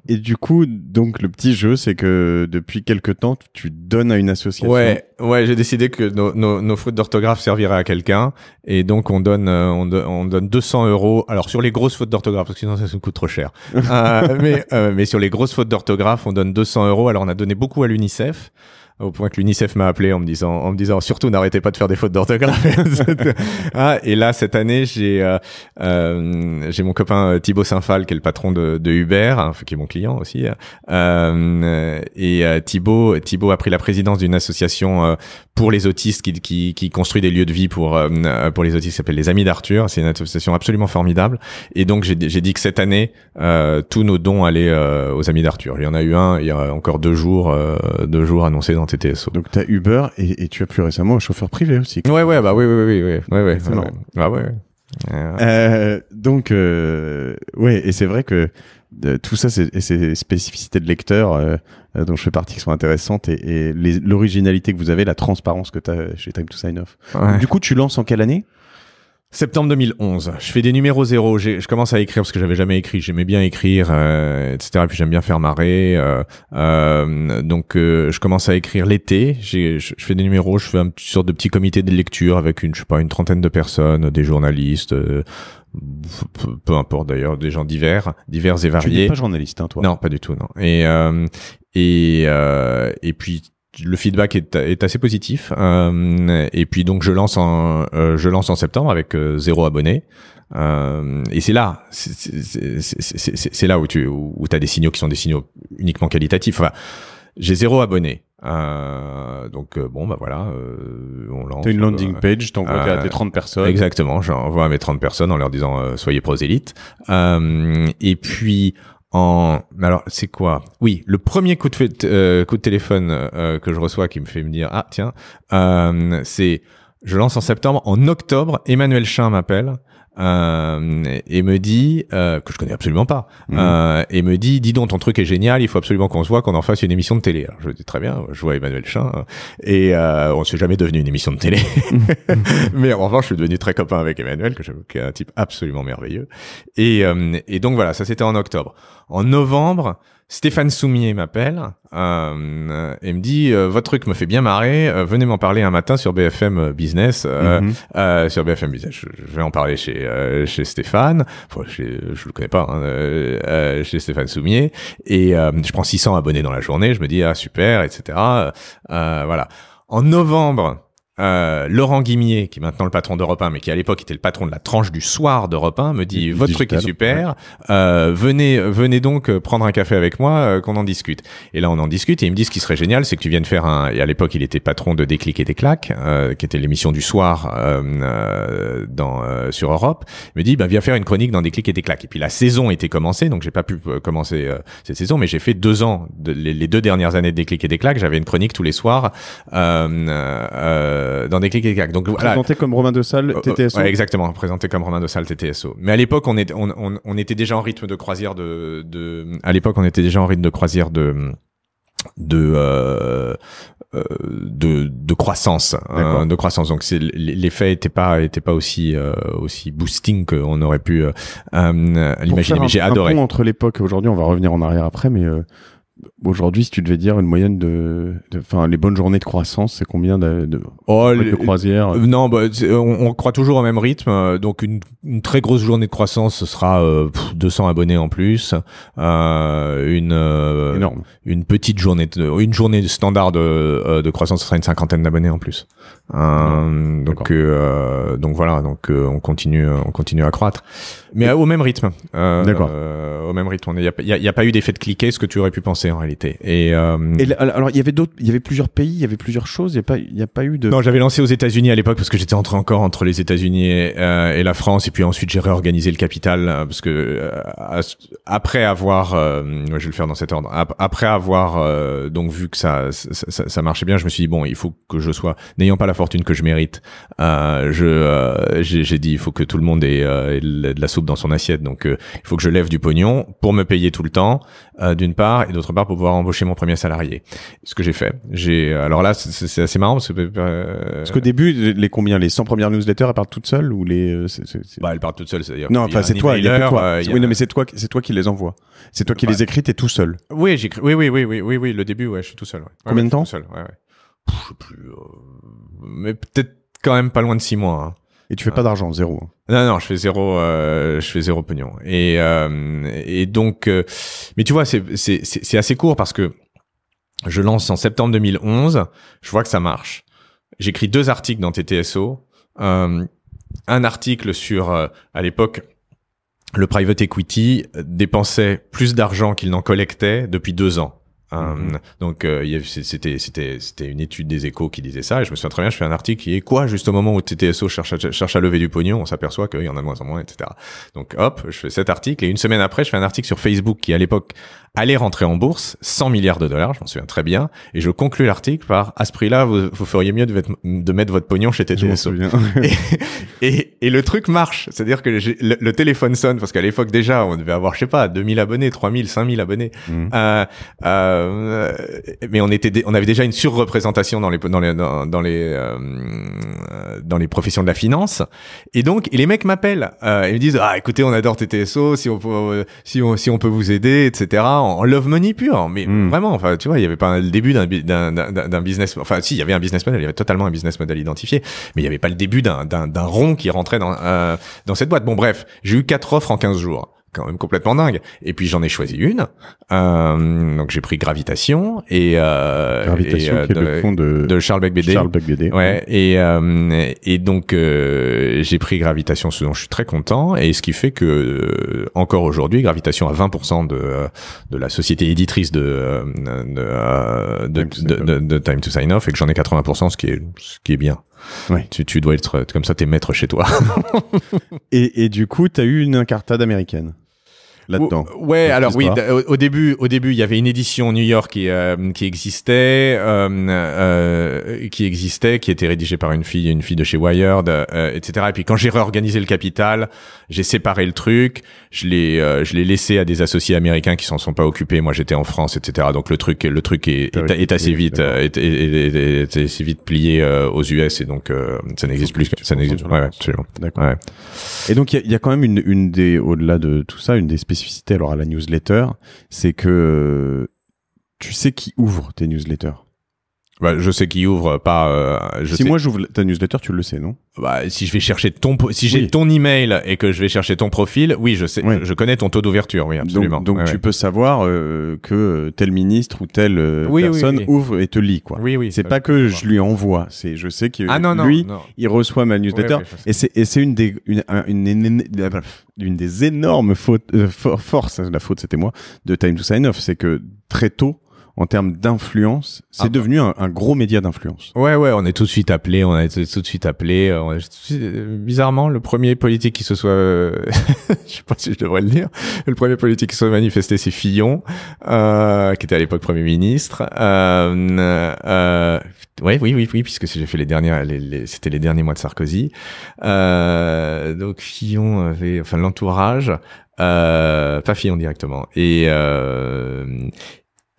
Speaker 1: et, du coup, donc le petit jeu, c'est que depuis quelques temps, tu donnes à une association. Ouais, ouais. J'ai décidé que nos, nos, nos fautes d'orthographe serviraient à quelqu'un, et donc on donne, on, donne 200 euros. Alors sur les grosses fautes d'orthographe, parce que sinon ça nous coûte trop cher. Euh, mais, euh, mais sur les grosses fautes d'orthographe, on donne 200 euros. Alors on a donné beaucoup à l'UNICEF au point que l'UNICEF m'a appelé en me disant, en me disant surtout n'arrêtez pas de faire des fautes d'orthographe. [LAUGHS] Ah, et là cette année j'ai euh, euh j'ai mon copain euh, Thibaut Saint-Phal qui est le patron de, de Uber, hein, qui est mon client aussi. Euh, et Thibaut Thibaut a pris la présidence d'une association pour les autistes qui, qui, qui construit des lieux de vie pour pour les autistes qui s'appelle les Amis d'Arthur. C'est une association absolument formidable. Et donc j'ai dit que cette année tous nos dons allaient aux Amis d'Arthur. Il y en a eu un il y a encore deux jours deux jours annoncés dans donc tu as Uber et, tu as plus récemment un chauffeur privé aussi. Ouais ouais bah oui oui oui oui ah ouais ouais. ouais, ouais. Euh, donc euh, ouais et c'est vrai que euh, tout ça c'est ces spécificités de lecteur euh, dont je fais partie qui sont intéressantes et, et l'originalité que vous avez, la transparence que tu as chez Time to Sign Off. Du coup tu lances en quelle année Septembre 2011, je fais des numéros zéro, je commence à écrire parce que j'avais jamais écrit, j'aimais bien écrire, euh, etc. puis j'aime bien faire marrer, euh, euh, donc je commence à écrire l'été, je, fais des numéros, je fais une sorte de petit comité de lecture avec une, je sais pas, une trentaine de personnes, des journalistes, peu importe d'ailleurs, des gens divers, divers et variés. Tu n'es pas journaliste, hein, toi Non, pas du tout, non. Et et et puis le feedback est, assez positif. Euh, et puis donc je lance en euh, je lance en septembre avec euh, zéro abonné. et c'est là, c'est là où tu où, as des signaux qui sont des signaux uniquement qualitatifs. Enfin, j'ai zéro abonné. donc bon bah voilà, on lance. T'as une landing page, t'envoies à tes 30 personnes. Exactement, j'envoie à mes 30 personnes en leur disant soyez prosélytes. et puis alors c'est quoi Oui, le premier coup de, euh, coup de téléphone euh, que je reçois qui me fait me dire ah tiens, euh, c'est je lance en septembre, en octobre Emmanuel Chin m'appelle euh, et me dit euh, que je connais absolument pas mmh. euh, et me dit dis donc ton truc est génial il faut absolument qu'on se voit qu'on en fasse une émission de télé alors je dis très bien je vois Emmanuel Chin et on s'est jamais devenu une émission de télé [LAUGHS] [LAUGHS] mais en revanche je suis devenu très copain avec Emmanuel que qui est un type absolument merveilleux et, et donc voilà ça c'était en octobre en novembre Stéphane Soumier m'appelle euh, et me dit euh, votre truc me fait bien marrer, euh, venez m'en parler un matin sur BFM euh, Business. Mhm. sur BFM Business, je, vais en parler chez chez Stéphane. je le connais pas, hein, chez Stéphane Soumier. Et je prends 600 abonnés dans la journée. Je me dis ah super, etc. voilà. En novembre, euh, Laurent Guimier, qui est maintenant le patron d'Europe 1, mais qui à l'époque était le patron de la tranche du soir d'Europe 1, me dit votre truc est super, euh, venez, venez donc euh, prendre un café avec moi, qu'on en discute. Et là, on en discute et il me dit ce qui serait génial, c'est que tu viennes faire un. Et à l'époque, il était patron de Déclic et des claques, qui était l'émission du soir dans sur Europe. Il me dit bah viens faire une chronique dans Déclic et des claques. Et puis la saison était commencée, donc j'ai pas pu commencer cette saison, mais j'ai fait deux ans, les, deux dernières années de Déclic et des claques, j'avais une chronique tous les soirs. euh, euh, dans des clics et clics. Donc présenté comme Romain de Salle, euh, euh, TTSO. exactement, présenté comme Romain de Salle, TTSO. Mais à l'époque, on, on, était déjà en rythme de croisière de, à l'époque, on était déjà en rythme de croisière de de de, de croissance hein, de croissance donc c'est l'effet était pas était pas aussi aussi boosting qu'on aurait pu l'imaginer mais j'ai adoré un pont entre l'époque et aujourd'hui on va revenir en arrière après mais aujourd'hui, si tu devais dire une moyenne de, enfin, les bonnes journées de croissance, c'est combien de, de, oh, de croisières euh, Non, bah, on, on, croit toujours au même rythme. Euh, donc, une, une très grosse journée de croissance, ce sera 200 euh, abonnés en plus. Euh, une une petite journée, de, une journée standard de, de croissance, ce sera une cinquantaine d'abonnés en plus. Euh, donc, donc voilà, donc on continue, on continue à croître, mais au même rythme. D'accord. au même rythme. Il n'y a, a, pas eu d'effet de cliquer, ce que tu aurais pu penser. Hein en réalité. Et, euh, alors il y avait d'autres, il y avait plusieurs pays, il y avait plusieurs choses. Il n'y a pas, il a pas eu de. Non, j'avais lancé aux États-Unis à l'époque parce que j'étais entré encore entre les États-Unis et, euh, la France, et puis ensuite j'ai réorganisé le capital euh, parce que après avoir, je vais le faire dans cet ordre, après avoir donc vu que ça ça, marchait bien, je me suis dit bon, il faut que je sois, n'ayant pas la fortune que je mérite, je j'ai dit il faut que tout le monde ait de la soupe dans son assiette, donc il faut que je lève du pognon pour me payer tout le temps d'une part et d'autre part pour pouvoir embaucher mon premier salarié. Ce que j'ai fait. J'ai alors là c'est assez marrant parce que euh, parce qu'au début les combien les 100 premières newsletters elles partent toutes seules ou les euh, bah elles partent toutes seules cest non enfin c'est toi, il est euh, oui non mais c'est toi c'est toi qui les envoie. C'est toi qui les bah. écris t'es tout seul. Oui j'écris oui oui oui oui oui oui le début ouais je suis tout seul. Combien de temps tout seul, ouais je sais plus mais peut-être quand même pas loin de 6 mois. Hein. Et tu fais pas d'argent, zéro. Hein. Non, non, je fais zéro, euh, je fais zéro pognon. Et, euh, et donc, euh, mais tu vois, c'est assez court parce que je lance en septembre 2011, je vois que ça marche. J'écris deux articles dans TTSO. un article sur, à l'époque, le private equity dépensait plus d'argent qu'il n'en collectait depuis deux ans. Euh, mhm. donc euh, c'était c'était c'était une étude des échos qui disait ça et je me souviens très bien je fais un article qui est quoi juste au moment où TTSO cherche à, cherche à lever du pognon on s'aperçoit qu'il y en a de moins en moins etc donc hop je fais cet article et une semaine après je fais un article sur Facebook qui à l'époque Aller rentrer en bourse 100 milliards de dollars, je m'en souviens très bien, et je conclus l'article par à ce prix-là, vous, vous, feriez mieux de, de, mettre votre pognon chez TTSO. et, et, le truc marche, c'est-à-dire que le, téléphone sonne, parce qu'à l'époque déjà, on devait avoir, je sais pas, 2000 abonnés, 3000, 5000 abonnés, mmh. euh, euh, mais on était, on avait déjà une surreprésentation dans les dans les dans, les euh, dans les professions de la finance, et donc les mecs m'appellent, euh, ils me disent ah écoutez, on adore TTSO, si on peut si on si on peut vous aider, etc en love money pur, mais hmm. vraiment, enfin, tu vois, il y avait pas le début d'un, d'un, business, enfin, si, il y avait un business model, il y avait totalement un business model identifié, mais il y avait pas le début d'un, d'un rond qui rentrait dans, euh, dans cette boîte. Bon, bref, j'ai eu quatre offres en 15 jours quand même complètement dingue. Et puis j'en ai choisi une. Euh, donc j'ai pris Gravitation et euh, Gravitation euh, qui de, est le fond de, de Charles beck Charles Ouais. Et euh, et donc euh, j'ai pris Gravitation, ce dont je suis très content. Et ce qui fait que encore aujourd'hui, Gravitation a 20% de de la société éditrice de de, de, de, Time to Sign Off et que j'en ai 80%, ce qui est ce qui est bien. Ouais. Tu, tu dois être comme ça, t'es maître chez toi. [LAUGHS] et, et du coup, t'as eu une incartade américaine là-dedans. Ouais, alors oui, au début, au début, il y avait une édition New York qui, euh, qui existait, euh, euh, qui existait, qui était rédigée par une fille, une fille de chez Wired, euh, etc. Et puis quand j'ai réorganisé le capital, j'ai séparé le truc, je l'ai, euh, je l'ai laissé à des associés américains qui s'en sont pas occupés. Moi, j'étais en France, etc. Donc le truc, le truc est, est, assez vite, est, assez vite plié aux US et donc ça n'existe plus, ça n'existe. Ouais, d'accord Ouais. Et donc il y, a quand même une, une des, au-delà de tout ça, une des alors à la newsletter, c'est que euh, tu sais qui ouvre tes newsletters. Bah, je sais qu'il ouvre pas. Euh, je si sais. moi j'ouvre ta newsletter, tu le sais, non bah, Si je vais chercher ton, si j'ai ton email et que je vais chercher ton profil, oui, je sais, Je, connais ton taux d'ouverture, oui, absolument. Donc, tu peux savoir euh, que euh, tel ministre ou telle euh, personne ouvre et te lit, quoi. Oui, oui. C'est pas que je lui envoie, c'est je sais que ah, lui, il reçoit ma newsletter et c'est et c'est une des une, une, une, une des énormes fautes, euh, force forces, la faute c'était moi, de Time to Sign Off, c'est que très tôt en termes d'influence, c'est ah. devenu un, gros média d'influence. Ouais, ouais, on est tout de suite appelé, on été tout de suite appelé. Euh, euh, bizarrement, le premier politique qui se soit, euh, [LAUGHS] je sais pas si je devrais le dire, le premier politique qui se soit manifesté, c'est Fillon, qui était à l'époque premier ministre. Euh, ouais, oui, oui, oui, puisque j'ai fait les dernières, c'était les derniers mois de Sarkozy. donc Fillon avait, enfin l'entourage, euh, pas Fillon directement. Et, euh,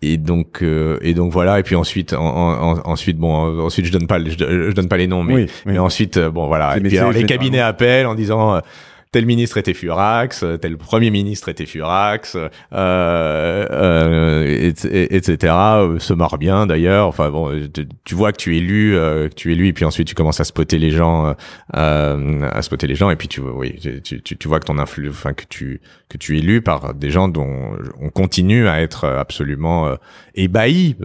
Speaker 1: et donc euh, et donc voilà et puis ensuite en, ensuite bon euh, ensuite je donne pas je, je donne pas les noms mais, mais ensuite euh, bon voilà et puis les cabinets appellent en disant tel ministre était furax, tel premier ministre était furax, euh, euh, et, etc. Euh, se marre bien d'ailleurs. Enfin bon, euh, tu vois que tu es lu, euh, que tu es lu, et puis ensuite tu commences à spotter les gens, à spotter les gens, et puis tu, oui, tu, tu, tu vois que ton enfin que tu que tu es lu par des gens dont on continue à être absolument ébahi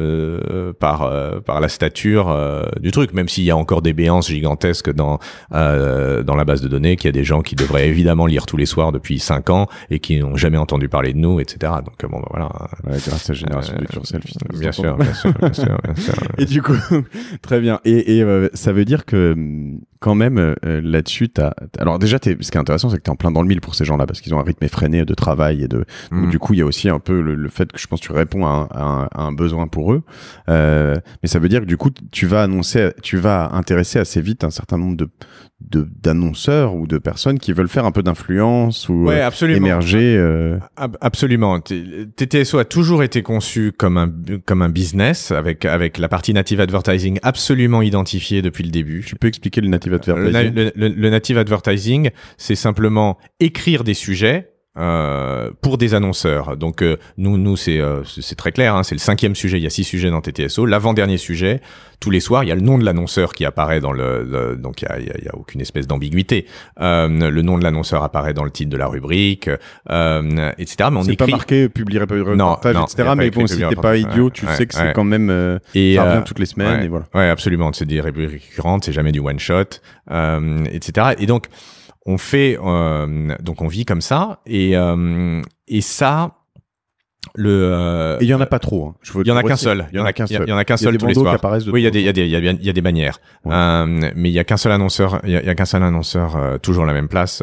Speaker 1: par par la stature du truc, même s'il y a encore des béances gigantesques dans dans la base de données, qu'il y a des gens qui devraient évidemment lire tous les soirs depuis 5 ans et qui n'ont jamais entendu parler de nous, etc. Donc euh, bon, bah, voilà. Ouais, grâce à Génération Lecture euh, Selfie. Hein, bien sûr, bien sûr, bien sûr, [LAUGHS] bien sûr. Et du coup, [LAUGHS] très bien. Et, et euh, ça veut dire que hum, quand même euh, euh, là-dessus, t'as, alors déjà, ce qui est intéressant, c'est que tu es en plein dans le mille pour ces gens-là parce qu'ils ont un rythme effréné de travail et de. Mmh. du coup, il y a aussi un peu le, fait que je pense que tu réponds à un, besoin pour eux. Euh, mais ça veut dire que du coup, tu vas annoncer, tu vas intéresser assez vite un certain nombre de, d'annonceurs ou de personnes qui veulent faire un peu d'influence ou absolument. émerger. Ah, absolument. TTSO a toujours été conçu comme un comme un business avec avec la partie native advertising absolument identifiée depuis le début. Tu peux expliquer le native le native advertising, c'est simplement écrire des sujets euh, pour des annonceurs. Donc euh, nous, nous euh, c'est c'est très clair, hein, c'est le cinquième sujet, il y a six sujets dans TTSO. L'avant-dernier sujet, tous les soirs, il y a le nom de l'annonceur qui apparaît dans le... donc il n'y a, a, a, aucune espèce d'ambiguïté. le nom de l'annonceur apparaît dans le titre de la rubrique, etc. Mais on écrit... pas marqué publier reportage, non, etc. Mais bon, si t'es pas idiot, tu sais que c'est quand même... et, ça vient toutes les semaines, et voilà. Ouais, absolument. C'est des rubriques récurrentes, c'est jamais du one-shot, etc. Et donc on fait, donc on vit comme ça, et, et ça, le. il y en a pas trop. Je veux il y en a qu'un seul. Il y en a qu'un seul. Il y en a qu'un seul tous les soirs. Oui, il y a des, il y a des, il y a des bannières. mais il y a qu'un seul annonceur. Il y a, qu'un seul annonceur. Euh, toujours la même place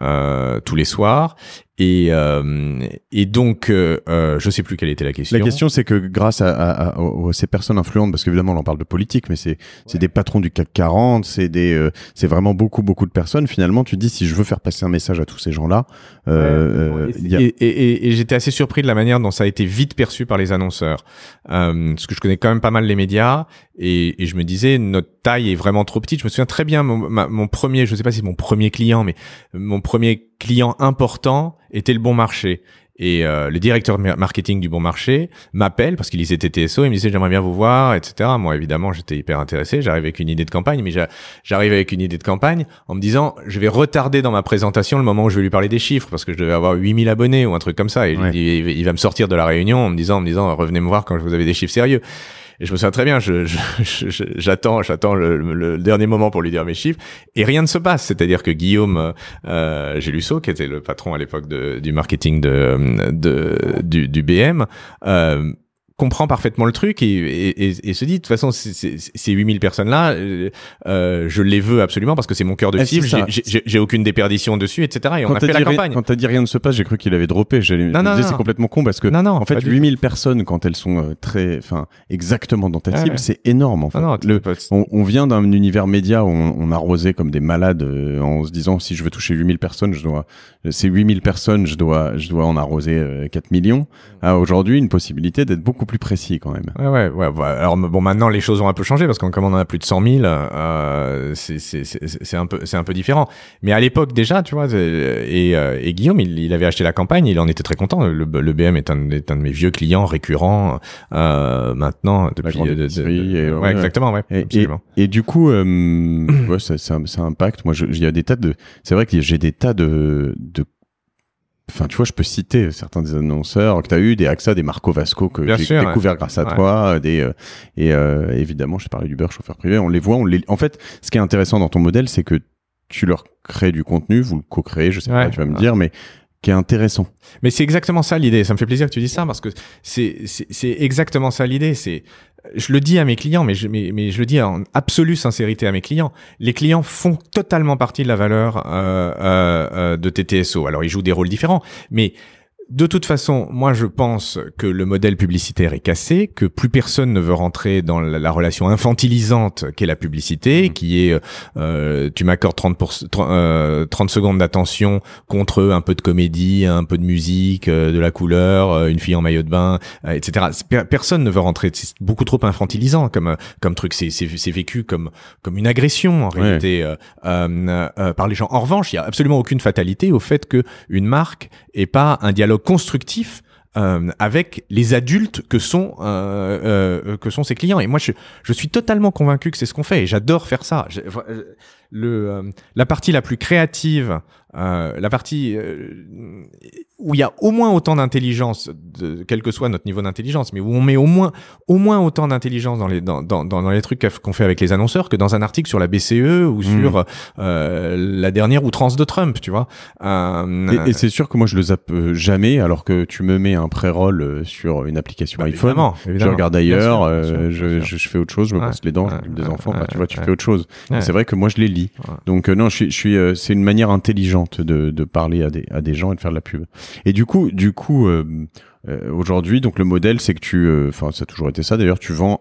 Speaker 1: euh, tous les soirs. Et, euh, et donc, euh, ne euh, je sais plus quelle était la question. La question, c'est que grâce à, ces personnes influentes, parce qu'évidemment, on parle de politique, mais c'est des patrons du CAC 40, c'est des euh, c'est vraiment beaucoup beaucoup de personnes. Finalement, tu dis si je veux faire passer un message à tous ces gens-là. et, et, et, j'étais assez surpris de la manière dont ça a été vite perçu par les annonceurs, parce que je connais quand même pas mal les médias, et, je me disais notre taille est vraiment trop petite. Je me souviens très bien mon, mon premier, je sais pas si c'est mon premier client, mais mon premier client important était le bon marché. Et euh, le directeur marketing du bon marché m'appelle parce qu'il lisait TTSO, il me disait j'aimerais bien vous voir, etc. Moi évidemment j'étais hyper intéressé, j'arrive avec une idée de campagne, mais j'arrive avec une idée de campagne en me disant je vais retarder dans ma présentation le moment où je vais lui parler des chiffres parce que je devais avoir 8000 abonnés ou un truc comme ça. Et il, va me sortir de la réunion en me disant, en me disant revenez me voir quand vous avez des chiffres sérieux. Et je me sens très bien, je, [LAUGHS] j'attends, j'attends le, dernier moment pour lui dire mes chiffres, et rien ne se passe. C'est-à-dire que Guillaume euh, qui était le patron à l'époque du marketing de, du, BM, euh, comprend parfaitement le truc et, se dit de toute façon ces 8000 personnes là euh, euh, je les veux absolument parce que c'est mon cœur de eh, cible j'ai aucune déperdition dessus etc et quand on a fait la campagne quand t'as dit rien ne se passe j'ai cru qu'il avait droppé j'allais c'est complètement con parce que non, en fait 8000 personnes quand elles sont euh, très enfin exactement dans ta cible c'est énorme en fait. le, on, vient d'un univers média où on, on arrosait comme des malades en se disant si je veux toucher 8000 personnes je dois ces 8000 personnes je dois je dois en arroser 4 millions aujourd'hui une possibilité d'être beaucoup plus plus précis quand même. Ouais, ouais, ouais. Bah, alors bon, maintenant les choses ont un peu changé parce qu'on comme on en a plus de 100 000, euh, c'est un peu c'est un peu différent. Mais à l'époque déjà, tu vois, et, euh, et Guillaume, il, il, avait acheté la campagne, il en était très content. Le, le BM est un, est un, de mes vieux clients récurrents euh, maintenant depuis. La euh, de, ouais, exactement, ouais. Et, du coup, euh, vois, [CLEARS THROAT] ça, ça, ça, impacte. Moi, il y a des tas de, c'est vrai que j'ai des tas de, de Enfin, tu vois, je peux citer certains des annonceurs que tu as eu, des AXA, des Marco Vasco que j'ai découvert grâce à toi, euh, des euh, et euh, évidemment, je du d'Uber, chauffeur privé. On les voit, on les. En fait, ce qui est intéressant dans ton modèle, c'est que tu leur crées du contenu, vous le co-créez, je sais pas, tu vas me dire, mais qui est intéressant. Mais c'est exactement ça l'idée. Ça me fait plaisir que tu dis ça parce que c'est c'est exactement ça l'idée. C'est je le dis à mes clients, mais je, mais je, le dis en absolue sincérité à mes clients, les clients font totalement partie de la valeur euh, euh, euh, de TTSO. Alors ils jouent des rôles différents, mais de toute façon, moi je pense que le modèle publicitaire est cassé, que plus personne ne veut rentrer dans la, relation infantilisante qu'est la publicité, mm-hmm. qui est euh, tu m'accordes 30, euh, secondes d'attention contre un peu de comédie, un peu de musique, euh, de la couleur, une fille en maillot de bain, etc. Personne ne veut rentrer, c'est beaucoup trop infantilisant comme comme truc, c'est vécu comme comme une agression en réalité par les gens. En revanche, il y a absolument aucune fatalité au fait que une marque est pas un dialogue constructif euh, avec les adultes que sont euh, euh, que sont ses clients. Et moi, je, je suis totalement convaincu que c'est ce qu'on fait. Et j'adore faire ça. Le euh, la partie la plus créative, euh, la partie où il y a au moins autant d'intelligence, quel que soit notre niveau d'intelligence, mais où on met au moins, au moins autant d'intelligence dans les, dans, dans, dans les trucs qu'on fait avec les annonceurs que dans un article sur la BCE ou mm. sur euh, la dernière outrance de Trump, tu vois. Euh, et, c'est sûr que moi, je le zappe euh, jamais, alors que tu me mets un pré-roll euh, sur une application iPhone. Je regarde ailleurs, Je, je, fais autre chose, je me brosse les dents, des enfants, bah, tu vois, tu fais autre chose. C'est vrai que moi, je les lis. Donc, non, je, je suis, c'est une manière intelligente de, de parler à des, à des gens et de faire de la pub. Et du coup, du coup, euh, euh, aujourd'hui, donc le modèle, c'est que tu, euh, enfin, ça a toujours été ça. D'ailleurs, tu vends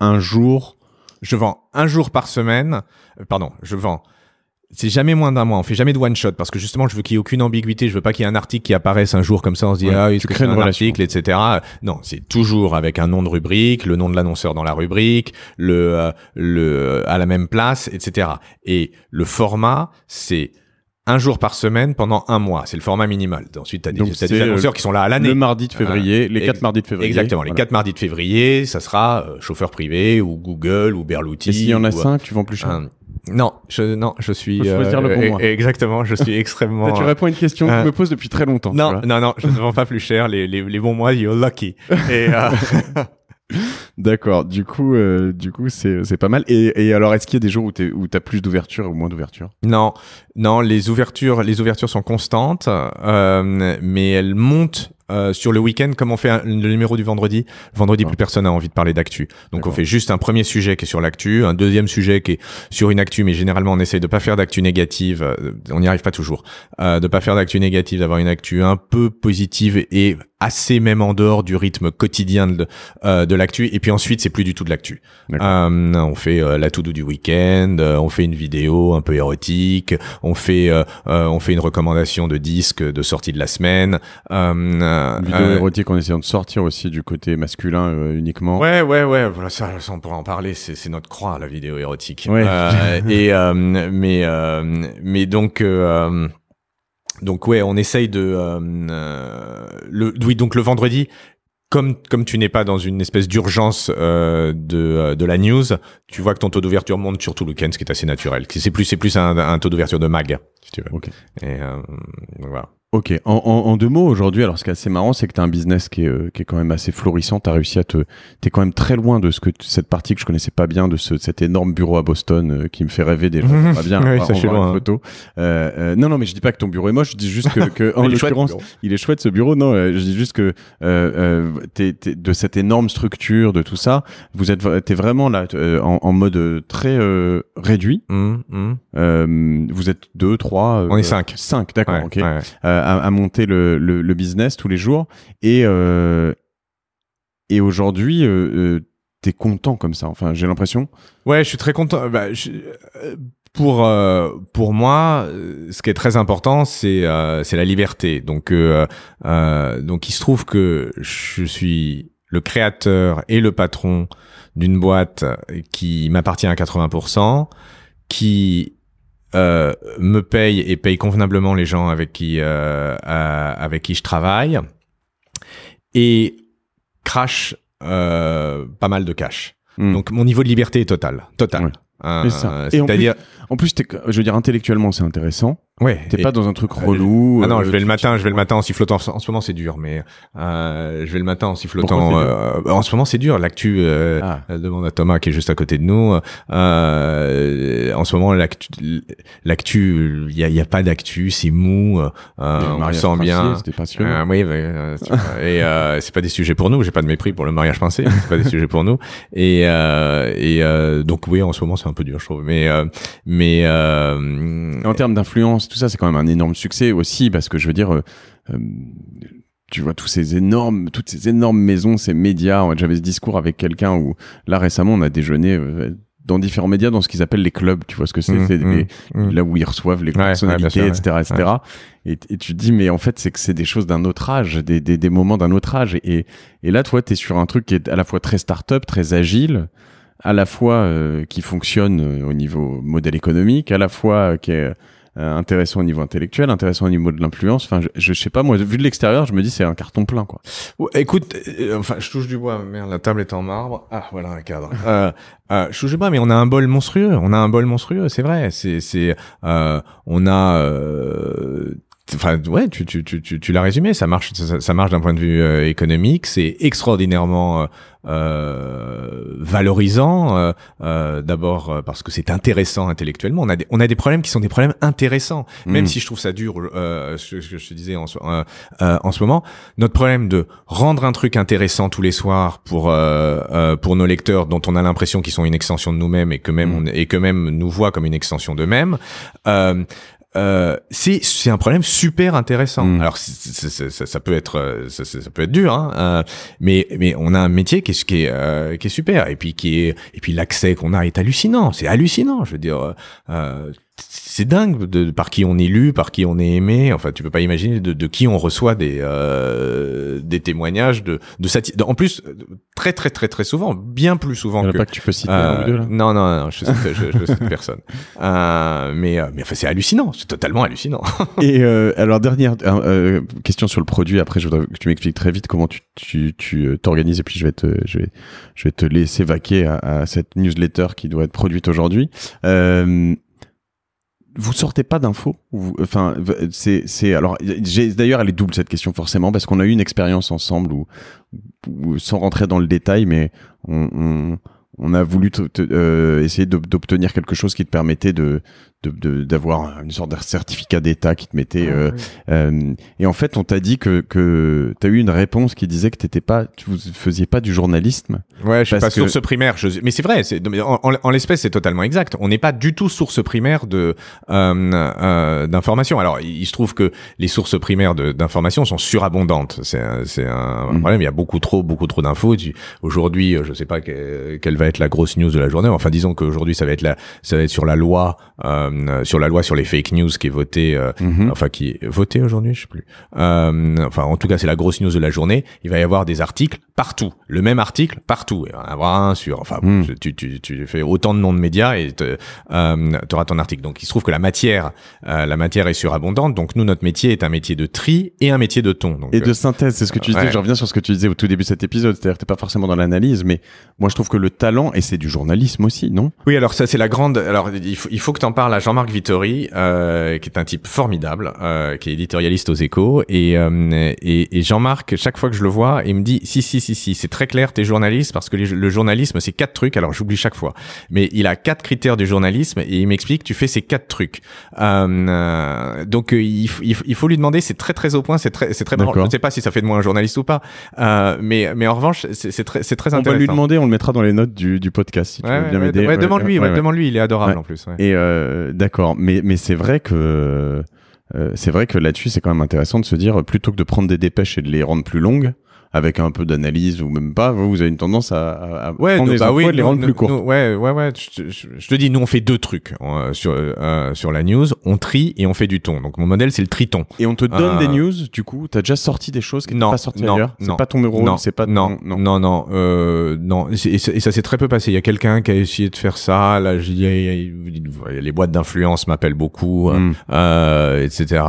Speaker 1: un jour. Je vends un jour par semaine. pardon, je vends c'est jamais moins d'un mois. On fait jamais de one shot parce que justement, je veux qu'il y ait aucune ambiguïté. Je veux pas qu'il y ait un article qui apparaisse un jour comme ça. On se dit ah, un article, etc. Non, c'est toujours avec un nom de rubrique, le nom de l'annonceur dans la rubrique, le le à la même place, etc. Et le format, c'est un jour par semaine pendant un mois. C'est le format minimal. Ensuite, tu as des, des annonceurs euh, qui sont là à l'année. Le mardi de euh, février, les quatre mardis de février. Exactement, les quatre mardis de février, ça sera euh, chauffeur privé ou Google ou Berluti. Et s'il y en a cinq, tu vends plus cher Non, je, non, je suis. choisir le bon e- mois. E- exactement, je suis [LAUGHS] extrêmement. tu réponds à une question que tu me poses depuis très longtemps. Non, non, non, je ne vends pas plus cher. Les, les, les bons mois, you're lucky. [LAUGHS] Et, [LAUGHS] D'accord. Du coup, euh, du coup, c'est pas mal. Et, alors, est-ce qu'il y a des jours où tu as plus d'ouverture ou moins d'ouverture Non, non. Les ouvertures, les ouvertures sont constantes, euh, mais elles montent. Euh, sur le week-end, comme on fait le numéro du vendredi, vendredi plus personne n'a envie de parler d'actu. Donc on fait juste un premier sujet qui est sur l'actu, un deuxième sujet qui est sur une actu, mais généralement on essaye de pas faire d'actu négative. on n'y arrive pas toujours. de pas faire d'actu négative, d'avoir une actu un peu positive et assez même en dehors du rythme quotidien de, euh, de l'actu. Et puis ensuite, c'est plus du tout de l'actu. Euh, on fait euh, la to-do du week-end, euh, on fait une vidéo un peu érotique, on fait euh, on fait une recommandation de disque de sortie de la semaine. une vidéo érotique en essayant de sortir aussi du côté masculin uniquement. Ouais, ouais, ouais. Voilà, ça, on pourra en parler. C'est notre croix la vidéo érotique. et mais mais donc donc ouais, on essaye de euh, euh, le oui donc le vendredi comme, comme tu n'es pas dans une espèce d'urgence euh, de, de la news, tu vois que ton taux d'ouverture monte sur tout le week-end, ce qui est assez naturel. C'est plus, c'est plus un, taux d'ouverture de mag, si tu veux. Okay. Et voilà. Ok, en, deux mots aujourd'hui, alors ce qui est assez marrant, c'est que tu as un business qui est, euh, qui est, quand même assez florissant, tu réussi à te... Tu es quand même très loin de ce que cette partie que je connaissais pas bien, de ce, cet énorme bureau à Boston euh, qui me fait rêver des gens bien, [LAUGHS] oui, hein. photo. Euh, non, non, mais je dis pas que ton bureau est moche, je dis juste que... [LAUGHS] en l'occurrence, il est chouette ce bureau, non, je dis juste que de cette énorme structure, de tout ça, vous êtes t'es vraiment là en, mode très réduit. Mmh, mmh. vous êtes deux, trois... On est cinq. Cinq, d'accord, ok à, monter le, business tous les jours. Et, euh, et aujourd'hui, euh, euh, tu es content comme ça. Enfin, j'ai l'impression. Ouais, je suis très content. Bah, pour, pour moi, ce qui est très important, c'est c'est la liberté. Donc, donc, il se trouve que je suis le créateur et le patron d'une boîte qui m'appartient à 80%, qui euh, me paye et paye convenablement les gens avec qui, euh, avec qui je travaille et crache euh, pas mal de cash. Hmm. Donc mon niveau de liberté est total, total. cest à en plus je veux dire intellectuellement c'est intéressant Ouais. T'es pas dans un truc euh, relou. Ah euh, non, je vais le matin, je vais le matin en sifflotant. En ce moment, c'est dur, mais euh, je vais le matin en sifflotant. flottant. Euh, en ce moment, c'est dur. L'actu demande ah. à Thomas qui est juste à côté de nous. en ce moment, l'actu, l'actu, il y a, y a, pas d'actu, c'est mou. on sent bien. oui, et c'est pas des sujets pour nous. J'ai pas de mépris pour le mariage pincé. C'est pas des sujets pour nous. Et, et donc oui, en ce moment, c'est un peu dur, je trouve. Mais mais en termes d'influence tout ça, c'est quand même un énorme succès aussi, parce que je veux dire, euh, euh, tu vois tous ces énormes, toutes ces énormes maisons, ces médias. J'avais ce discours avec quelqu'un où là récemment, on a déjeuné. Euh, dans différents médias, dans ce qu'ils appellent les clubs, tu vois ce que c'est, mmh, mmh, mmh. là où ils reçoivent les personnalités, etc., Et, tu te dis, mais en fait, c'est que c'est des choses d'un autre âge, des, des, des moments d'un autre âge. Et, et là, toi, tu es sur un truc qui est à la fois très start-up, très agile, à la fois qui fonctionne au niveau modèle économique, à la fois qui est euh, intéressant au niveau intellectuel, intéressant au niveau de l'influence. Enfin, je, je, sais pas, moi, vu de l'extérieur, je me dis c'est un carton plein, quoi. écoute, euh, enfin, je touche du bois, merde, la table est en marbre. Ah, voilà un cadre. euh, euh, je touche du bois, mais on a un bol monstrueux. On a un bol monstrueux, c'est vrai. C'est, c'est, euh, on a Enfin, ouais, tu, tu, tu, tu, l'as résumé. Ça marche, ça, marche d'un point de vue euh, économique. C'est extraordinairement euh, euh valorisant. Euh, euh D'abord parce que c'est intéressant intellectuellement. On a des, on a des problèmes qui sont des problèmes intéressants, même hmm. si je trouve ça dur. ce, que je te disais en, en ce moment, notre problème de rendre un truc intéressant tous les soirs pour pour nos lecteurs, dont on a l'impression qu'ils sont une extension de nous-mêmes et que même hmm. et que même nous voient comme une extension d'eux-mêmes c'est euh, c'est un problème super intéressant. Mm. Alors ça, ça, peut être euh, ça, ça peut être dur, hein, euh, mais mais on a un métier qui est qui est, qui est super et puis qui est et puis l'accès qu'on a est hallucinant. C'est hallucinant, je veux dire c'est dingue de, par qui on est lu, par qui on est aimé. Enfin, tu peux pas imaginer de, de qui on reçoit des euh, des témoignages de de, En plus, très très très très souvent, bien plus souvent Il que. Pas que tu peux citer deux, là. Euh, non non non, je, je, je cite [LAUGHS] personne. Euh, mais euh, mais enfin, c'est hallucinant, c'est totalement hallucinant. [LAUGHS] Et euh, alors dernière question sur le produit. Après, je voudrais que tu m'expliques très vite comment tu tu tu t'organises et puis je vais te je vais je vais te laisser vaquer à, à cette newsletter qui doit être produite aujourd'hui. Euh, vous sortez pas d'infos Enfin, c'est alors j'ai d'ailleurs elle est double cette question forcément parce qu'on a eu une expérience ensemble où, sans rentrer dans le détail, mais on, on, a voulu euh, essayer d'obtenir quelque chose qui te permettait de d'avoir de, d'avoir une sorte de certificat d'État qui te mettait. Ah euh, euh, et en fait, on t'a dit que, que tu as eu une réponse qui disait que t'étais pas, tu faisais pas du journalisme. Ouais, je suis pas source primaire. Je... Mais c'est vrai, en, en, l'espèce, c'est totalement exact. On n'est pas du tout source primaire de euh, euh d'informations. Alors, il se trouve que les sources primaires d'informations sont surabondantes. C'est un, un mm. problème. Il y a beaucoup trop, beaucoup trop d'infos. Aujourd'hui, je sais pas quelle va être la grosse news de la journée. Enfin, disons qu'aujourd'hui, ça va être la, ça va être sur la loi. Euh, euh, sur la loi sur les fake news qui est votée, euh, mhm. enfin qui est votée aujourd'hui, je sais plus. Euh, enfin, en tout cas, c'est la grosse news de la journée. Il va y avoir des articles partout, le même article partout. Il va y en avoir un sur, enfin, mhm. tu, tu, tu, fais autant de noms de médias et tu auras ton article. Donc, il se trouve que la matière, la matière est surabondante. Donc, nous, notre métier est un métier de tri et un métier de ton. et de synthèse, c'est ce que tu disais. Je reviens sur ce que tu disais au tout début de cet épisode. C'est-à-dire, t'es pas forcément dans l'analyse, mais moi, je trouve que le talent, et c'est du journalisme aussi, non Oui, alors ça, c'est la grande. Alors, il faut, il faut que parles Jean-Marc Vittori, euh, qui est un type formidable, euh, qui est éditorialiste aux Échos. Euh, et, et, Jean-Marc, chaque fois que je le vois, il me dit si si si si, c'est très clair, t'es journaliste parce que le journalisme c'est quatre trucs. Alors j'oublie chaque fois, mais il a quatre critères du journalisme et il m'explique tu fais ces quatre trucs. donc il, faut lui demander, c'est très très au point, c'est très c'est très Je ne sais pas si ça fait de moi un journaliste ou pas, mais mais en revanche c'est très c'est très intéressant. On va lui demander, on le mettra dans les notes du, du podcast si tu veux bien m'aider. Ouais, demande lui, demande lui, il est adorable en plus. Et euh, D'accord, mais, mais c'est vrai que euh, c'est vrai que là-dessus, c'est quand même intéressant de se dire plutôt que de prendre des dépêches et de les rendre plus longues, avec un peu d'analyse ou même pas, vous, avez une tendance à, à prendre oui, les rendre plus ouais, ouais, ouais. Je, te dis, nous on fait deux trucs hein, sur euh, sur la news, on trie et on fait du ton. Donc mon modèle c'est le triton. Et on te donne euh, des news, du coup, t'as déjà sorti des choses qui sont pas sorties non, C'est pas ton numéro, c'est pas non, non, non, non, euh, non. Et, ça s'est très peu passé. Il y a quelqu'un qui a essayé de faire ça. Là, j les boîtes d'influence m'appellent beaucoup, hmm. etc.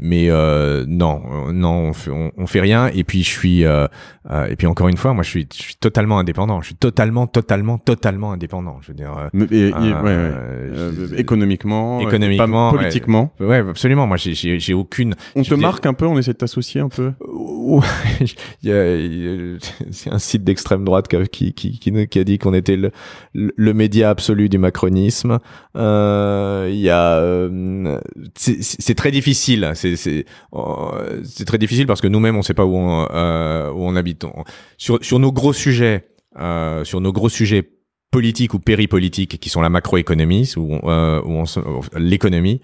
Speaker 1: mais non, non, on fait rien et puis, je suis euh, euh, et puis encore une fois, moi je suis, je suis totalement indépendant. Je suis totalement, totalement, totalement indépendant. Je veux dire. Euh, euh, euh, économiquement, économiquement, politiquement. Ouais, absolument. Moi, j'ai, j'ai, aucune. On te marque un peu. On essaie de t'associer un peu. [LAUGHS] [LAUGHS] c'est un site d'extrême droite qui, qui, qui, qui, a dit qu'on était le, le média absolu du macronisme. Euh, il y a, c'est très difficile. Hein. C'est, oh, c'est, très difficile parce que nous-mêmes, on ne sait pas où on, où on habite sur, sur nos gros sujets, euh, sur nos gros sujets politiques ou péripolitiques qui sont la macroéconomie ou euh, l'économie,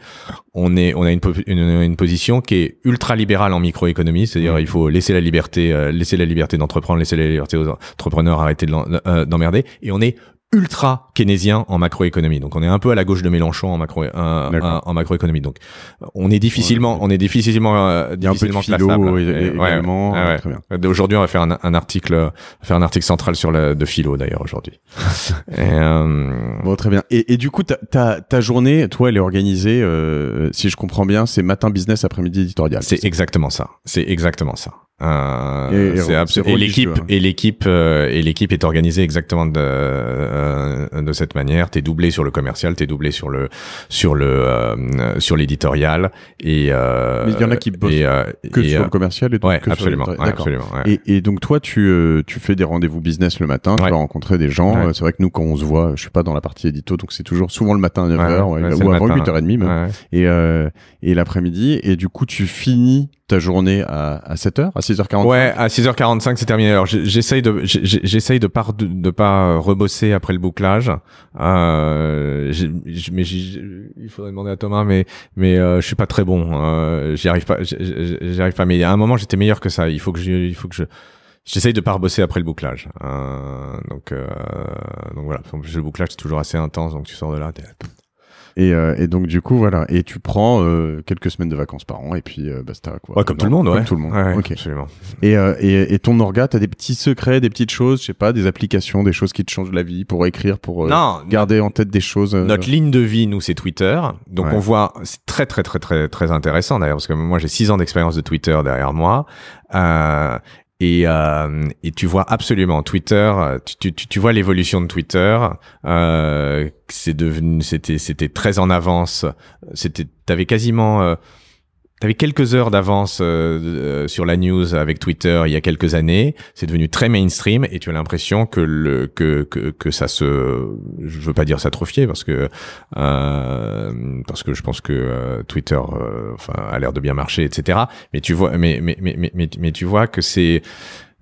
Speaker 1: on est on a une, une, position qui est ultra libérale en microéconomie, c'est-à-dire il faut laisser la liberté euh, laisser la liberté d'entreprendre, laisser la liberté aux entrepreneurs, arrêter d'emmerder de euh, et on est ultra keynésien en macroéconomie. Donc on est un peu à la gauche de Mélenchon en macro euh, euh, en macroéconomie. Donc on est difficilement on est difficilement euh, difficilement philo Aujourd'hui on va faire un, article faire un article central sur le de philo d'ailleurs aujourd'hui. [LAUGHS] Euh, bon très bien. Et, et du coup ta, ta, ta journée toi elle est organisée si je comprends bien c'est matin business après-midi éditorial. C'est exactement ça. C'est exactement ça. Euh, et, l'équipe et euh, l'équipe et l'équipe est organisée exactement de euh, de cette manière. T'es doublé sur le commercial, t'es doublé sur le sur le sur l'éditorial et mais il y en a qui bossent et, que sur le commercial et donc que absolument, sur ouais, Et, donc toi tu tu fais des rendez-vous business le matin, tu vas rencontrer des gens. C'est vrai que nous quand on se voit, je suis pas dans la partie édito donc c'est toujours souvent le matin à 9h ou avant 8h30 et et l'après-midi et du coup tu finis ta journée à, à 7h à 6h45. Ouais, à 6h45, c'est terminé. Alors, j'essaye de, j'essaye de pas, de, pas euh, rebosser après le bouclage. Euh, mais il faudrait demander à Thomas, mais, mais, euh, je suis pas très bon. Euh, j'y arrive pas, j'y arrive pas. Mais à un moment, j'étais meilleur que ça. Il faut que je, il faut que je, J'essaye de pas rebosser après le bouclage. Euh, donc, euh, donc voilà. Le bouclage, c'est toujours assez intense. Donc tu sors de là, et, euh, et, donc du coup voilà, et tu prends euh, quelques semaines de vacances par an et puis euh, basta quoi. Ouais, comme tout le monde, ouais. Comme tout le monde. ok. Absolument. Et, euh, et, et, ton orga, t'as des petits secrets, des petites choses, je sais pas, des applications, des choses qui te changent la vie pour écrire, pour garder en tête des choses. Notre ligne de vie, nous, c'est Twitter. Donc on voit, c'est très très très très très intéressant d'ailleurs parce que moi j'ai six ans d'expérience de Twitter derrière moi. Euh, euh, et, tu vois absolument Twitter, tu, vois l'évolution de Twitter. Euh, c'est devenu, c'était, c'était très en avance. C'était, t'avais quasiment euh, T'avais quelques heures d'avance euh, euh, sur la news avec Twitter il y a quelques années. C'est devenu très mainstream et tu as l'impression que le que, ça se, je veux pas dire s'atrophier parce que euh, parce que je pense que Twitter, a l'air de bien marcher, etc. Mais tu vois, mais mais mais, mais, mais tu vois que c'est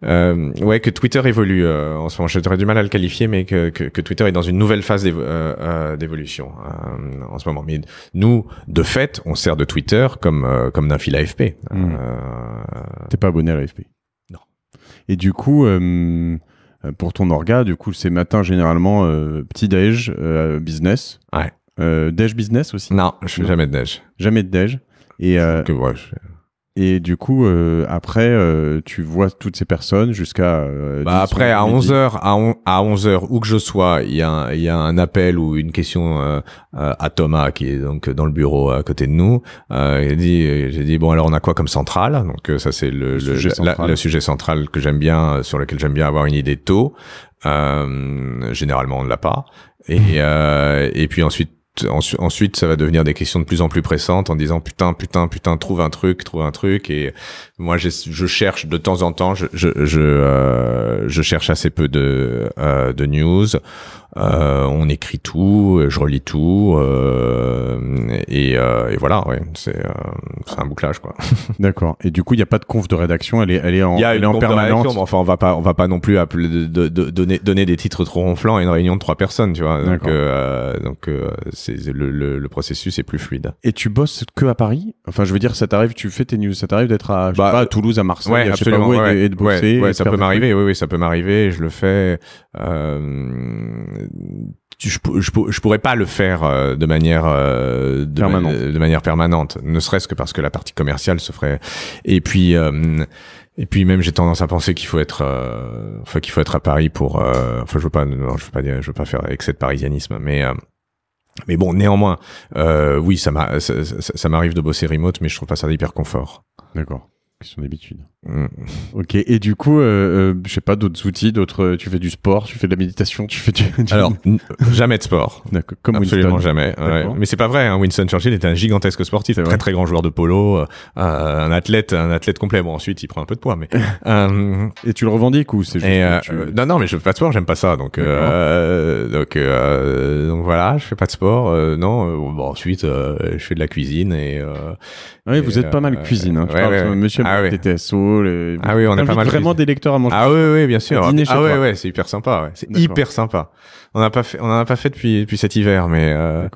Speaker 1: euh, ouais, que Twitter évolue euh, en ce moment. J'aurais du mal à le qualifier, mais que, Twitter est dans une nouvelle phase euh, d'évolution en ce moment. Mais nous, de fait, on sert de Twitter comme comme d'un fil AFP. Hmm. T'es pas abonné à l'AFP Non. Et du coup. pour ton orga, du coup, c'est matin généralement petit déj business. Ouais. déj business aussi. Non, je fais jamais de déj. Jamais de déj. Et que, et du coup, euh, après, euh, tu vois toutes ces personnes jusqu'à... Euh, bah après, à 11h, à, 11h, où que je sois, il y, a un, y a un appel ou une question à Thomas, qui est donc dans le bureau à côté de nous. il dit, j'ai dit, bon, alors on a quoi comme centrale Donc ça, c'est le, le, sujet central que j'aime bien, sur lequel j'aime bien avoir une idée tôt. généralement, on ne l'a pas. Et, [LAUGHS] et puis ensuite, ensuite, ça va devenir des questions de plus en plus pressantes en disant putain, putain, putain, trouve un truc, trouve un truc. Et moi, je, je cherche de temps en temps, je, je, je, euh, je cherche assez peu de, euh, de news. Euh, on écrit tout, je relis tout, et, et, voilà, ouais, c'est un bouclage quoi. [LAUGHS] D'accord. Et du coup, il n'y a pas de conf de rédaction, elle est, elle est en, y elle est en permanence enfin, on va pas, on va pas non plus appeler, donner, donner des titres trop ronflants à une réunion de trois personnes, tu vois. Donc, donc le, le, le, processus est plus fluide. Et tu bosses que à Paris Enfin, je veux dire, ça t'arrive, tu fais tes news, ça t'arrive d'être à, je sais bah, pas, à Toulouse, à Marseille, à sais et, de, bosser ouais, ça peut m'arriver, oui, oui, ça peut m'arriver. Je le fais. Euh, je, je, pourrais pas le faire euh, de manière euh, de, permanente. de manière permanente, ne serait-ce que parce que la partie commerciale se ferait. Et puis. Euh, et puis même j'ai tendance à penser qu'il faut être, enfin qu'il faut être à Paris pour, enfin je veux pas, je veux pas dire, je veux pas faire excès de parisianisme, mais mais bon, néanmoins, euh, oui, ça m'arrive de bosser remote, mais je trouve pas ça d'hyper confort. D'accord question d'habitude. Mm. Ok. Et du coup, euh, euh, je sais pas d'autres outils, d'autres. Euh, tu fais du sport, tu fais de la méditation, tu fais du. Alors jamais de sport. [LAUGHS] Comme absolument jamais. Mais c'est pas vrai. Hein. Winston Churchill était un gigantesque sportif, très très grand joueur de polo, euh, un athlète, un athlète complet. Bon ensuite, il prend un peu de poids, mais. [LAUGHS] euh... Et tu le revendiques ou c'est juste Non non, mais je fais pas de sport, j'aime pas ça, donc donc donc voilà, je fais pas de sport. non. bon ensuite, je fais de la cuisine et ah oui, vous êtes pas mal euh, cuisine. Hein. Je parle Monsieur ah TTSO. Euh, ah oui, on a pas mal. Vraiment des lecteurs à manger. Ah oui, oui, bien sûr. ah oui, ouais, c'est hyper sympa. C'est hyper sympa. On n'a pas fait, on en a pas fait depuis depuis cet hiver, mais euh, euh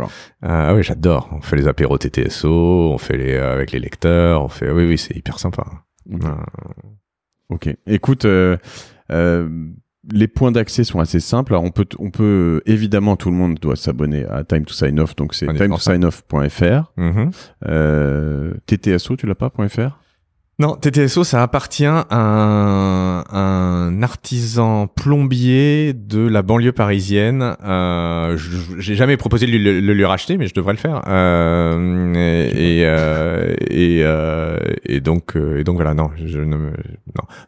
Speaker 1: ah oui, j'adore. On fait les apéros TTSO, on fait les avec les lecteurs, on fait. Oui, oui, c'est hyper sympa. Ok. Écoute. Euh, les points d'accès sont assez simples. Alors on peut, on peut euh, évidemment tout le monde doit s'abonner à Time to Sign Off, donc c'est time TTSO, mm-hmm. euh, tu l'as pas .fr Non, TTSO, ça appartient à un, artisan plombier de la banlieue parisienne. Euh, J'ai jamais proposé de le, lui racheter, mais je devrais le faire. Euh, et, donc, et donc voilà. Non, je ne, non,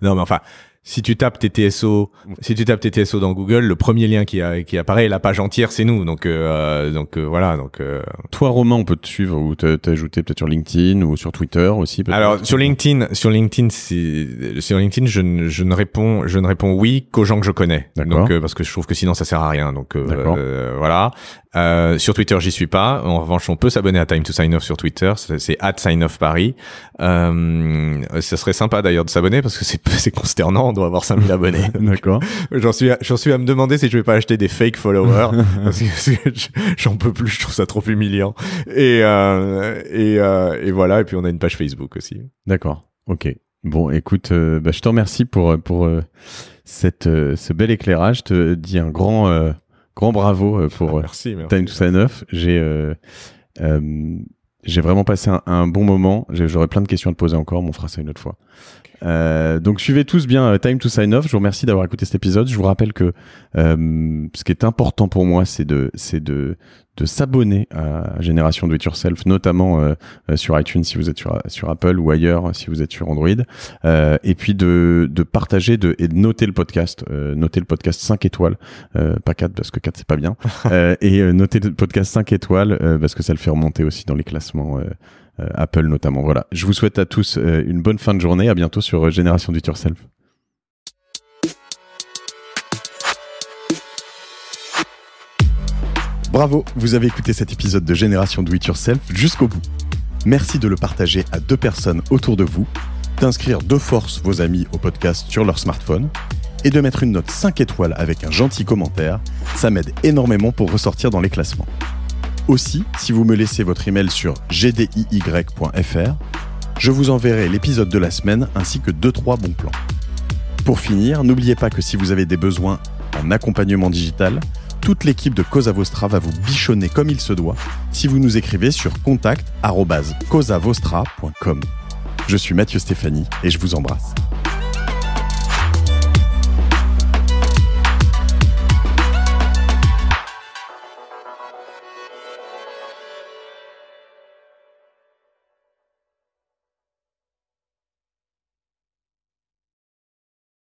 Speaker 1: non, mais enfin si tu tapes tes TSO, si tu tapes tes dans Google, le premier lien qui, qui apparaît, la page entière, c'est nous. Donc, euh, donc euh, voilà. Donc, euh. toi, Romain, on peut te suivre ou t'ajouter peut-être sur LinkedIn ou sur Twitter aussi. Alors sur LinkedIn, sur LinkedIn, sur LinkedIn, je ne, je ne réponds, je ne réponds oui qu'aux gens que je connais. Donc parce que je trouve que sinon ça sert à rien. Donc voilà. Euh, sur Twitter, j'y suis pas. En revanche, on peut s'abonner à Time to Sign Off sur Twitter. C'est at Sign Paris. Euh, ça serait sympa d'ailleurs de s'abonner parce que c'est consternant. On doit avoir 5000 abonnés. [LAUGHS] D'accord. J'en suis, j'en suis à me demander si je vais pas acheter des fake followers [LAUGHS] parce que, [LAUGHS] j'en peux plus. Je trouve ça trop humiliant. Et euh, euh, et, voilà. Et puis on a une page Facebook aussi. D'accord. Ok. Bon, écoute, bah, je te remercie pour pour cette ce bel éclairage. Je te dis un grand grand bravo euh, pour ah, euh, Time to Sign Off. Euh, j'ai vraiment passé un, un bon moment. J'aurais plein de questions à te poser encore, mais on fera ça une autre fois. Euh, donc suivez tous bien euh, Time to Sign Off. Je vous remercie d'avoir écouté cet épisode. Je vous rappelle que euh, ce qui est important pour moi, c'est de, c'est de, de s'abonner à Génération Do It Yourself, notamment euh, euh sur iTunes si vous êtes sur, sur Apple ou ailleurs si vous êtes sur Android. et puis de, de partager de, et de noter le podcast. noter le podcast 5 étoiles, pas 4 parce que 4 c'est pas bien. [LAUGHS] et noter le podcast 5 étoiles parce que ça le fait remonter aussi dans les classements. Euh, Apple notamment. Voilà. Je vous souhaite à tous euh, une bonne fin de journée. À bientôt sur euh, Génération du Yourself. Bravo, vous avez écouté cet épisode de Génération Do It Yourself jusqu'au bout. Merci de le partager à deux personnes autour de vous, d'inscrire de force vos amis au podcast sur leur smartphone et de mettre une note 5 étoiles avec un gentil commentaire. Ça m'aide énormément pour ressortir dans les classements aussi si vous me laissez votre email sur gdiy.fr. Je vous enverrai l'épisode de la semaine ainsi que 2-3 bons plans. Pour finir, n'oubliez pas que si vous avez des besoins en accompagnement digital, toute l'équipe de Cosa Vostra va vous bichonner comme il se doit si vous nous écrivez sur contact@cosavostra.com. Je suis Mathieu Stéphanie et je vous embrasse.